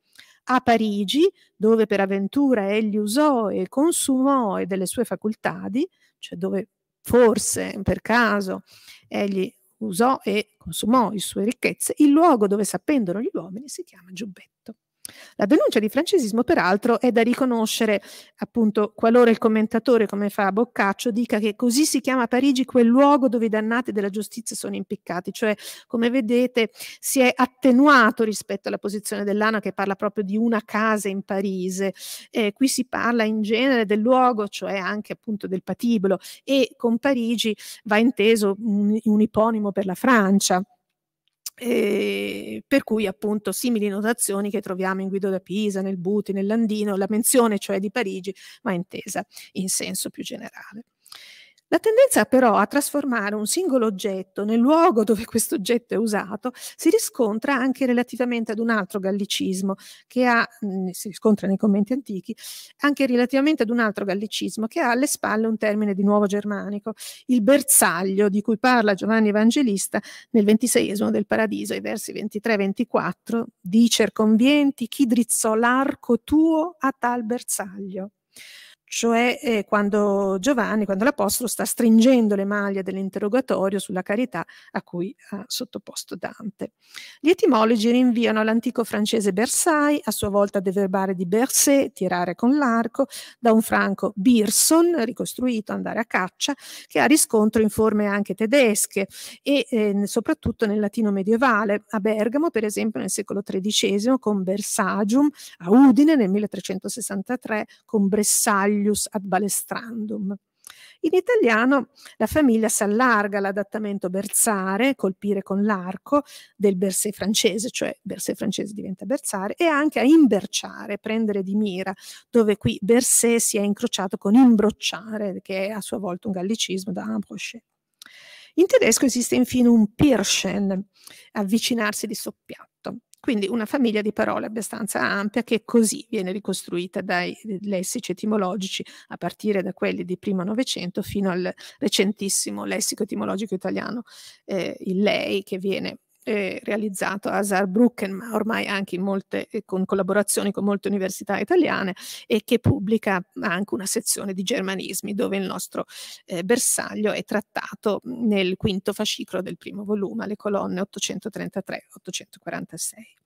a Parigi, dove per avventura egli usò e consumò delle sue facoltà, cioè dove forse per caso egli usò e consumò le sue ricchezze, il luogo dove s'appendono gli uomini si chiama giubbetto. La denuncia di francesismo, peraltro, è da riconoscere, appunto, qualora il commentatore, come fa Boccaccio, dica che così si chiama Parigi quel luogo dove i dannati della giustizia sono impiccati, cioè, come vedete, si è attenuato rispetto alla posizione dell'ANA che parla proprio di una casa in Parigi. Eh, qui si parla in genere del luogo, cioè anche appunto del patibolo, e con Parigi va inteso un, un iponimo per la Francia. Eh, per cui appunto simili notazioni che troviamo in Guido da Pisa, nel Buti, nell'Andino, la menzione cioè di Parigi, ma intesa in senso più generale. La tendenza però a trasformare un singolo oggetto nel luogo dove questo oggetto è usato si riscontra anche relativamente ad un altro gallicismo che ha, mm, si riscontra nei commenti antichi, anche relativamente ad un altro gallicismo che ha alle spalle un termine di nuovo germanico, il bersaglio di cui parla Giovanni Evangelista nel ventiseiesimo del Paradiso, ai versi 23-24, di circonvienti chi drizzò l'arco tuo a tal bersaglio cioè eh, quando Giovanni, quando l'Apostolo sta stringendo le maglie dell'interrogatorio sulla carità a cui ha sottoposto Dante. Gli etimologi rinviano all'antico francese Versailles, a sua volta deverbare di Bercé, tirare con l'arco, da un franco Birson, ricostruito, andare a caccia, che ha riscontro in forme anche tedesche e eh, soprattutto nel latino medievale, a Bergamo per esempio nel secolo XIII con Bersagium, a Udine nel 1363 con Bressaglio Apulius ad Balestrandum. In italiano la famiglia si allarga all'adattamento berzare, colpire con l'arco, del bersè francese, cioè bersè francese diventa berzare, e anche a imberciare, prendere di mira, dove qui bersè si è incrociato con imbrocciare, che è a sua volta un gallicismo da ambrocher. In tedesco esiste infine un pirschen, avvicinarsi di soppiatto quindi una famiglia di parole abbastanza ampia che così viene ricostruita dai eh, lessici etimologici a partire da quelli di primo Novecento fino al recentissimo lessico etimologico italiano, eh, il lei, che viene eh, realizzato a Saarbrücken, ma ormai anche molte, eh, con collaborazioni con molte università italiane, e che pubblica anche una sezione di germanismi, dove il nostro eh, bersaglio è trattato nel quinto fascicolo del primo volume, alle colonne 833-846.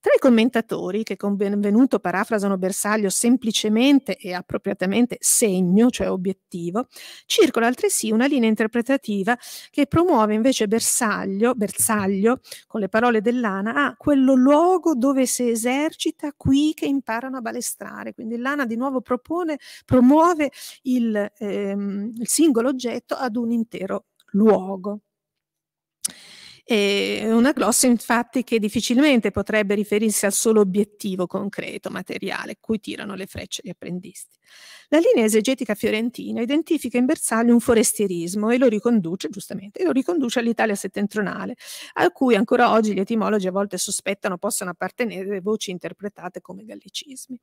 Tra i commentatori che con benvenuto parafrasano bersaglio semplicemente e appropriatamente segno, cioè obiettivo, circola altresì una linea interpretativa che promuove invece bersaglio, bersaglio con le parole dell'ana, a quello luogo dove si esercita qui che imparano a balestrare. Quindi l'ana di nuovo propone, promuove il, ehm, il singolo oggetto ad un intero luogo. E una glossa infatti che difficilmente potrebbe riferirsi al solo obiettivo concreto, materiale, cui tirano le frecce gli apprendisti. La linea esegetica fiorentina identifica in bersaglio un forestierismo e lo riconduce, giustamente, lo riconduce all'Italia settentrionale, a cui ancora oggi gli etimologi a volte sospettano possano appartenere voci interpretate come gallicismi.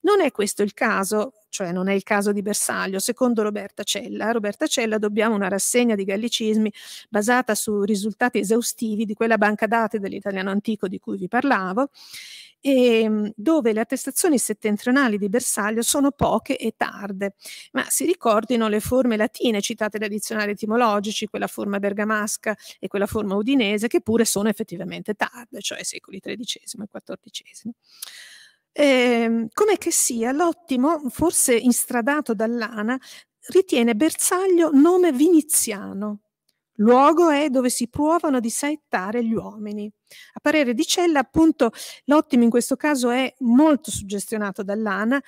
Non è questo il caso, cioè non è il caso di bersaglio, secondo Roberta Cella. A Roberta Cella dobbiamo una rassegna di gallicismi basata su risultati esaustivi esaustivi di quella banca dati dell'italiano antico di cui vi parlavo, e, ehm, dove le attestazioni settentrionali di bersaglio sono poche e tarde, ma si ricordino le forme latine citate dai dizionari etimologici, quella forma bergamasca e quella forma udinese, che pure sono effettivamente tarde, cioè secoli XIII e XIV. Eh, come che sia, l'ottimo, forse instradato dall'Ana, ritiene bersaglio nome viniziano, Luogo è dove si provano a dissaettare gli uomini. A parere di Cella, appunto, l'ottimo in questo caso è molto suggestionato dall'ana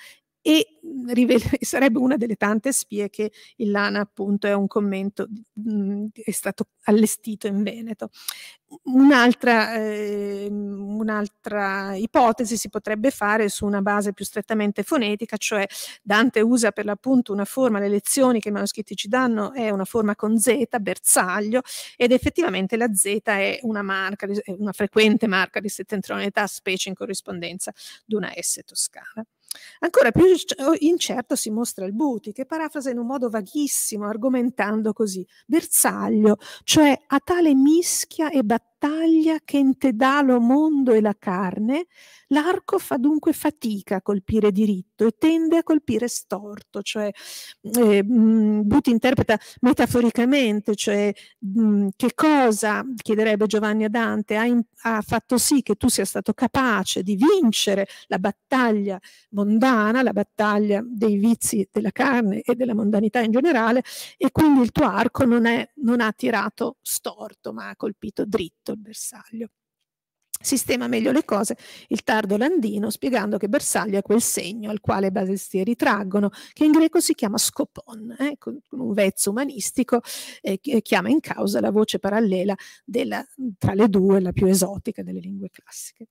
e mhmm, rivele- sarebbe una delle tante spie che il Lana appunto è un commento mh, mhmm, è stato allestito in Veneto. Un'altra, eh, un'altra, ipotesi si potrebbe fare su una base più strettamente fonetica, cioè Dante usa per l'appunto una forma, le lezioni che i manoscritti ci danno è una forma con Z, bersaglio, ed effettivamente la Z è una marca, una frequente marca di settentrionalità, specie in corrispondenza di una S toscana. Ancora più incerto si mostra il Buti, che parafrasa in un modo vaghissimo, argomentando così, bersaglio, cioè a tale mischia e battaglia battaglia che intedà lo mondo e la carne, l'arco fa dunque fatica a colpire diritto e tende a colpire storto, cioè eh, mm, Buti interpreta metaforicamente, cioè mh, mm, che cosa, chiederebbe Giovanni a Dante, ha, in, ha fatto sì che tu sia stato capace di vincere la battaglia mondana, la battaglia dei vizi della carne e della mondanità in generale, e quindi il tuo arco non, è, non ha tirato storto, ma ha colpito dritto diritto il bersaglio. Sistema meglio le cose il tardo Landino spiegando che bersaglio è quel segno al quale i basestieri traggono, che in greco si chiama scopon, eh, un vezzo umanistico eh, eh, chiama in causa la voce parallela della, tra le due, la più esotica delle lingue classiche.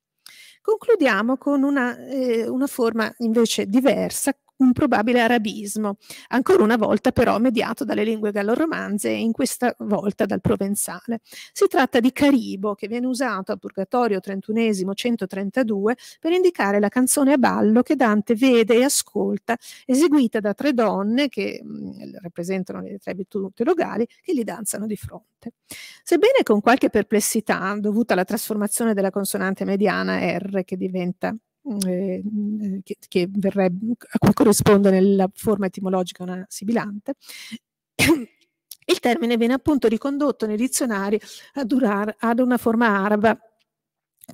Concludiamo con una, eh, una forma invece diversa un probabile arabismo, ancora una volta però mediato dalle lingue gallo-romanze e in questa volta dal provenzale. Si tratta di Caribo, che viene usato a Purgatorio XXI 132 per indicare la canzone a ballo che Dante vede e ascolta, eseguita da tre donne che mh, mm, rappresentano le tre virtù teologali, che gli danzano di fronte. Sebbene con qualche perplessità dovuta alla trasformazione della consonante mediana R che diventa eh, mm, che, che verrebbe, a cui corrisponde nella forma etimologica una sibilante. Il termine viene appunto ricondotto nei dizionari ad, urar, ad una forma araba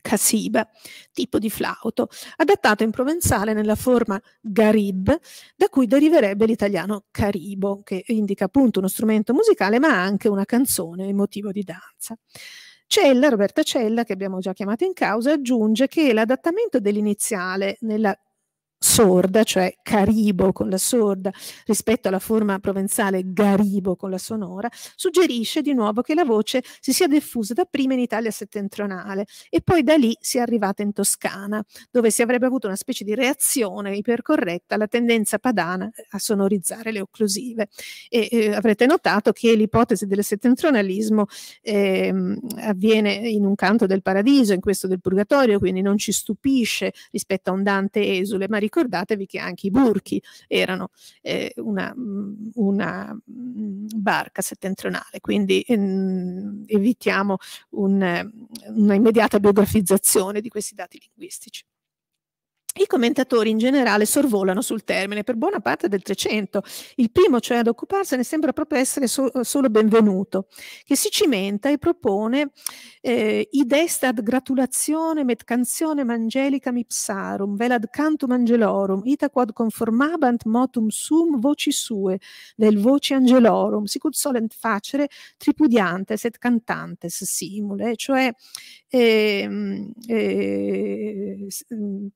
Kasiba, tipo di flauto, adattato in provenzale nella forma garib, da cui deriverebbe l'italiano caribo, che indica appunto uno strumento musicale ma anche una canzone, motivo di danza. Cella, Roberta Cella, che abbiamo già chiamato in causa, aggiunge che l'adattamento dell'iniziale nella sorda, cioè caribo con la sorda, rispetto alla forma provenzale garibo con la sonora, suggerisce di nuovo che la voce si sia diffusa dapprima in Italia settentrionale e poi da lì sia arrivata in Toscana, dove si avrebbe avuto una specie di reazione ipercorretta alla tendenza padana a sonorizzare le occlusive. E, eh, avrete notato che l'ipotesi del settentrionalismo eh, avviene in un canto del paradiso, in questo del purgatorio, quindi non ci stupisce rispetto a un Dante esule, ma ricordatevi che anche i burchi erano eh, una, mm, una, mm, barca settentrionale, quindi mh, mm, evitiamo un, una immediata biografizzazione di questi dati linguistici. I commentatori in generale sorvolano sul termine per buona parte del Trecento. Il primo, cioè, ad occuparsene sembra proprio essere so- solo Benvenuto, che si cimenta e propone eh, ad gratulazione met canzone mangelicam ipsarum, velad cantum angelorum, ita quod conformabant motum sum voci sue, vel voci angelorum, sicut solent facere tripudiantes et cantantes simule, cioè ehm, eh, eh,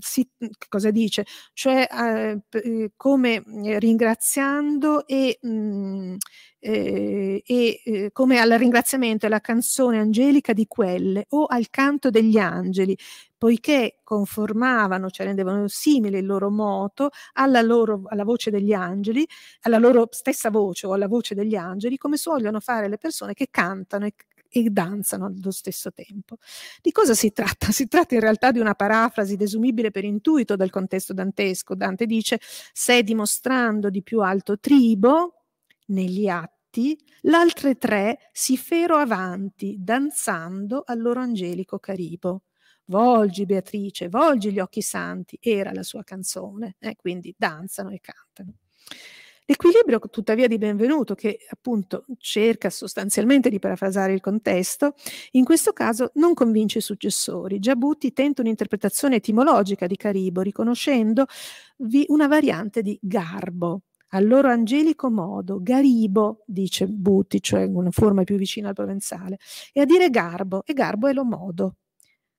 si, cosa dice? Cioè eh, eh come eh, ringraziando e, mh, mm, eh, eh, come al ringraziamento e alla canzone angelica di quelle o al canto degli angeli, poiché conformavano, cioè rendevano simile il loro moto alla, loro, alla voce degli angeli, alla loro stessa voce o alla voce degli angeli, come sogliono fare le persone che cantano e e danzano allo stesso tempo. Di cosa si tratta? Si tratta in realtà di una parafrasi desumibile per intuito del contesto dantesco. Dante dice, se dimostrando di più alto tribo negli atti, l'altre tre si fero avanti, danzando al loro angelico caribo. Volgi Beatrice, volgi gli occhi santi, era la sua canzone, eh? quindi danzano e cantano. L'equilibrio tuttavia di Benvenuto, che appunto cerca sostanzialmente di parafrasare il contesto, in questo caso non convince i successori. Giabuti tenta un'interpretazione etimologica di Caribo, riconoscendovi una variante di garbo, al loro angelico modo, garibo, dice Butti, cioè una forma più vicina al provenzale, e a dire garbo, e garbo è lo modo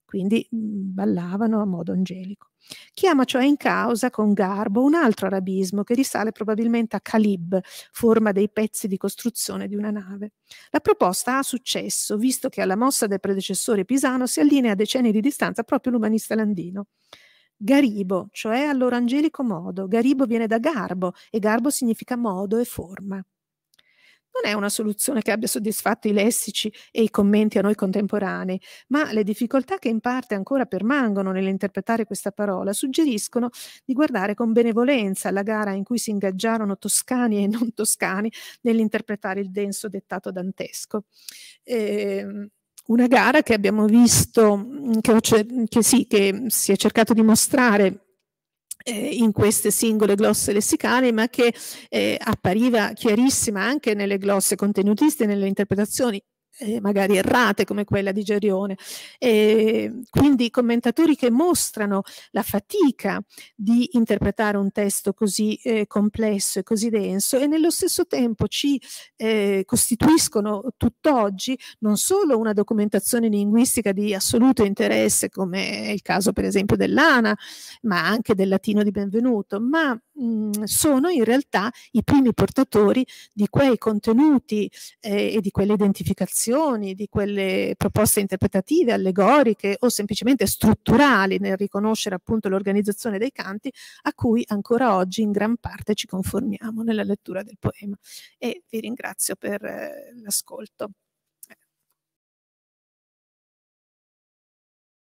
quindi mhmm, ballavano a modo angelico. Chiama cioè in causa con garbo un altro arabismo che risale probabilmente a calib, forma dei pezzi di costruzione di una nave. La proposta ha successo, visto che alla mossa del predecessore Pisano si allinea a decenni di distanza proprio l'umanista Landino. Garibo, cioè angelico modo. Garibo viene da garbo e garbo significa modo e forma non è una soluzione che abbia soddisfatto i lessici e i commenti a noi contemporanei, ma le difficoltà che in parte ancora permangono nell'interpretare questa parola suggeriscono di guardare con benevolenza la gara in cui si ingaggiarono toscani e non toscani nell'interpretare il denso dettato dantesco. Eh, una gara che abbiamo visto, che, che, sì, che si è cercato di mostrare eh, in queste singole glosse lessicali, ma che eh, appariva chiarissima anche nelle glosse contenutiste, nelle interpretazioni eh, magari errate come quella di Gerione. Eh, quindi commentatori che mostrano la fatica di interpretare un testo così eh, complesso e così denso e nello stesso tempo ci eh, costituiscono tutt'oggi non solo una documentazione linguistica di assoluto interesse come è il caso per esempio dell'ANA, ma anche del latino di Benvenuto, ma Mhmm, sono in realtà i primi portatori di quei contenuti eh, e di quelle identificazioni, di quelle proposte interpretative, allegoriche o semplicemente strutturali nel riconoscere appunto l'organizzazione dei canti a cui ancora oggi in gran parte ci conformiamo nella lettura del poema. E vi ringrazio per eh, l'ascolto.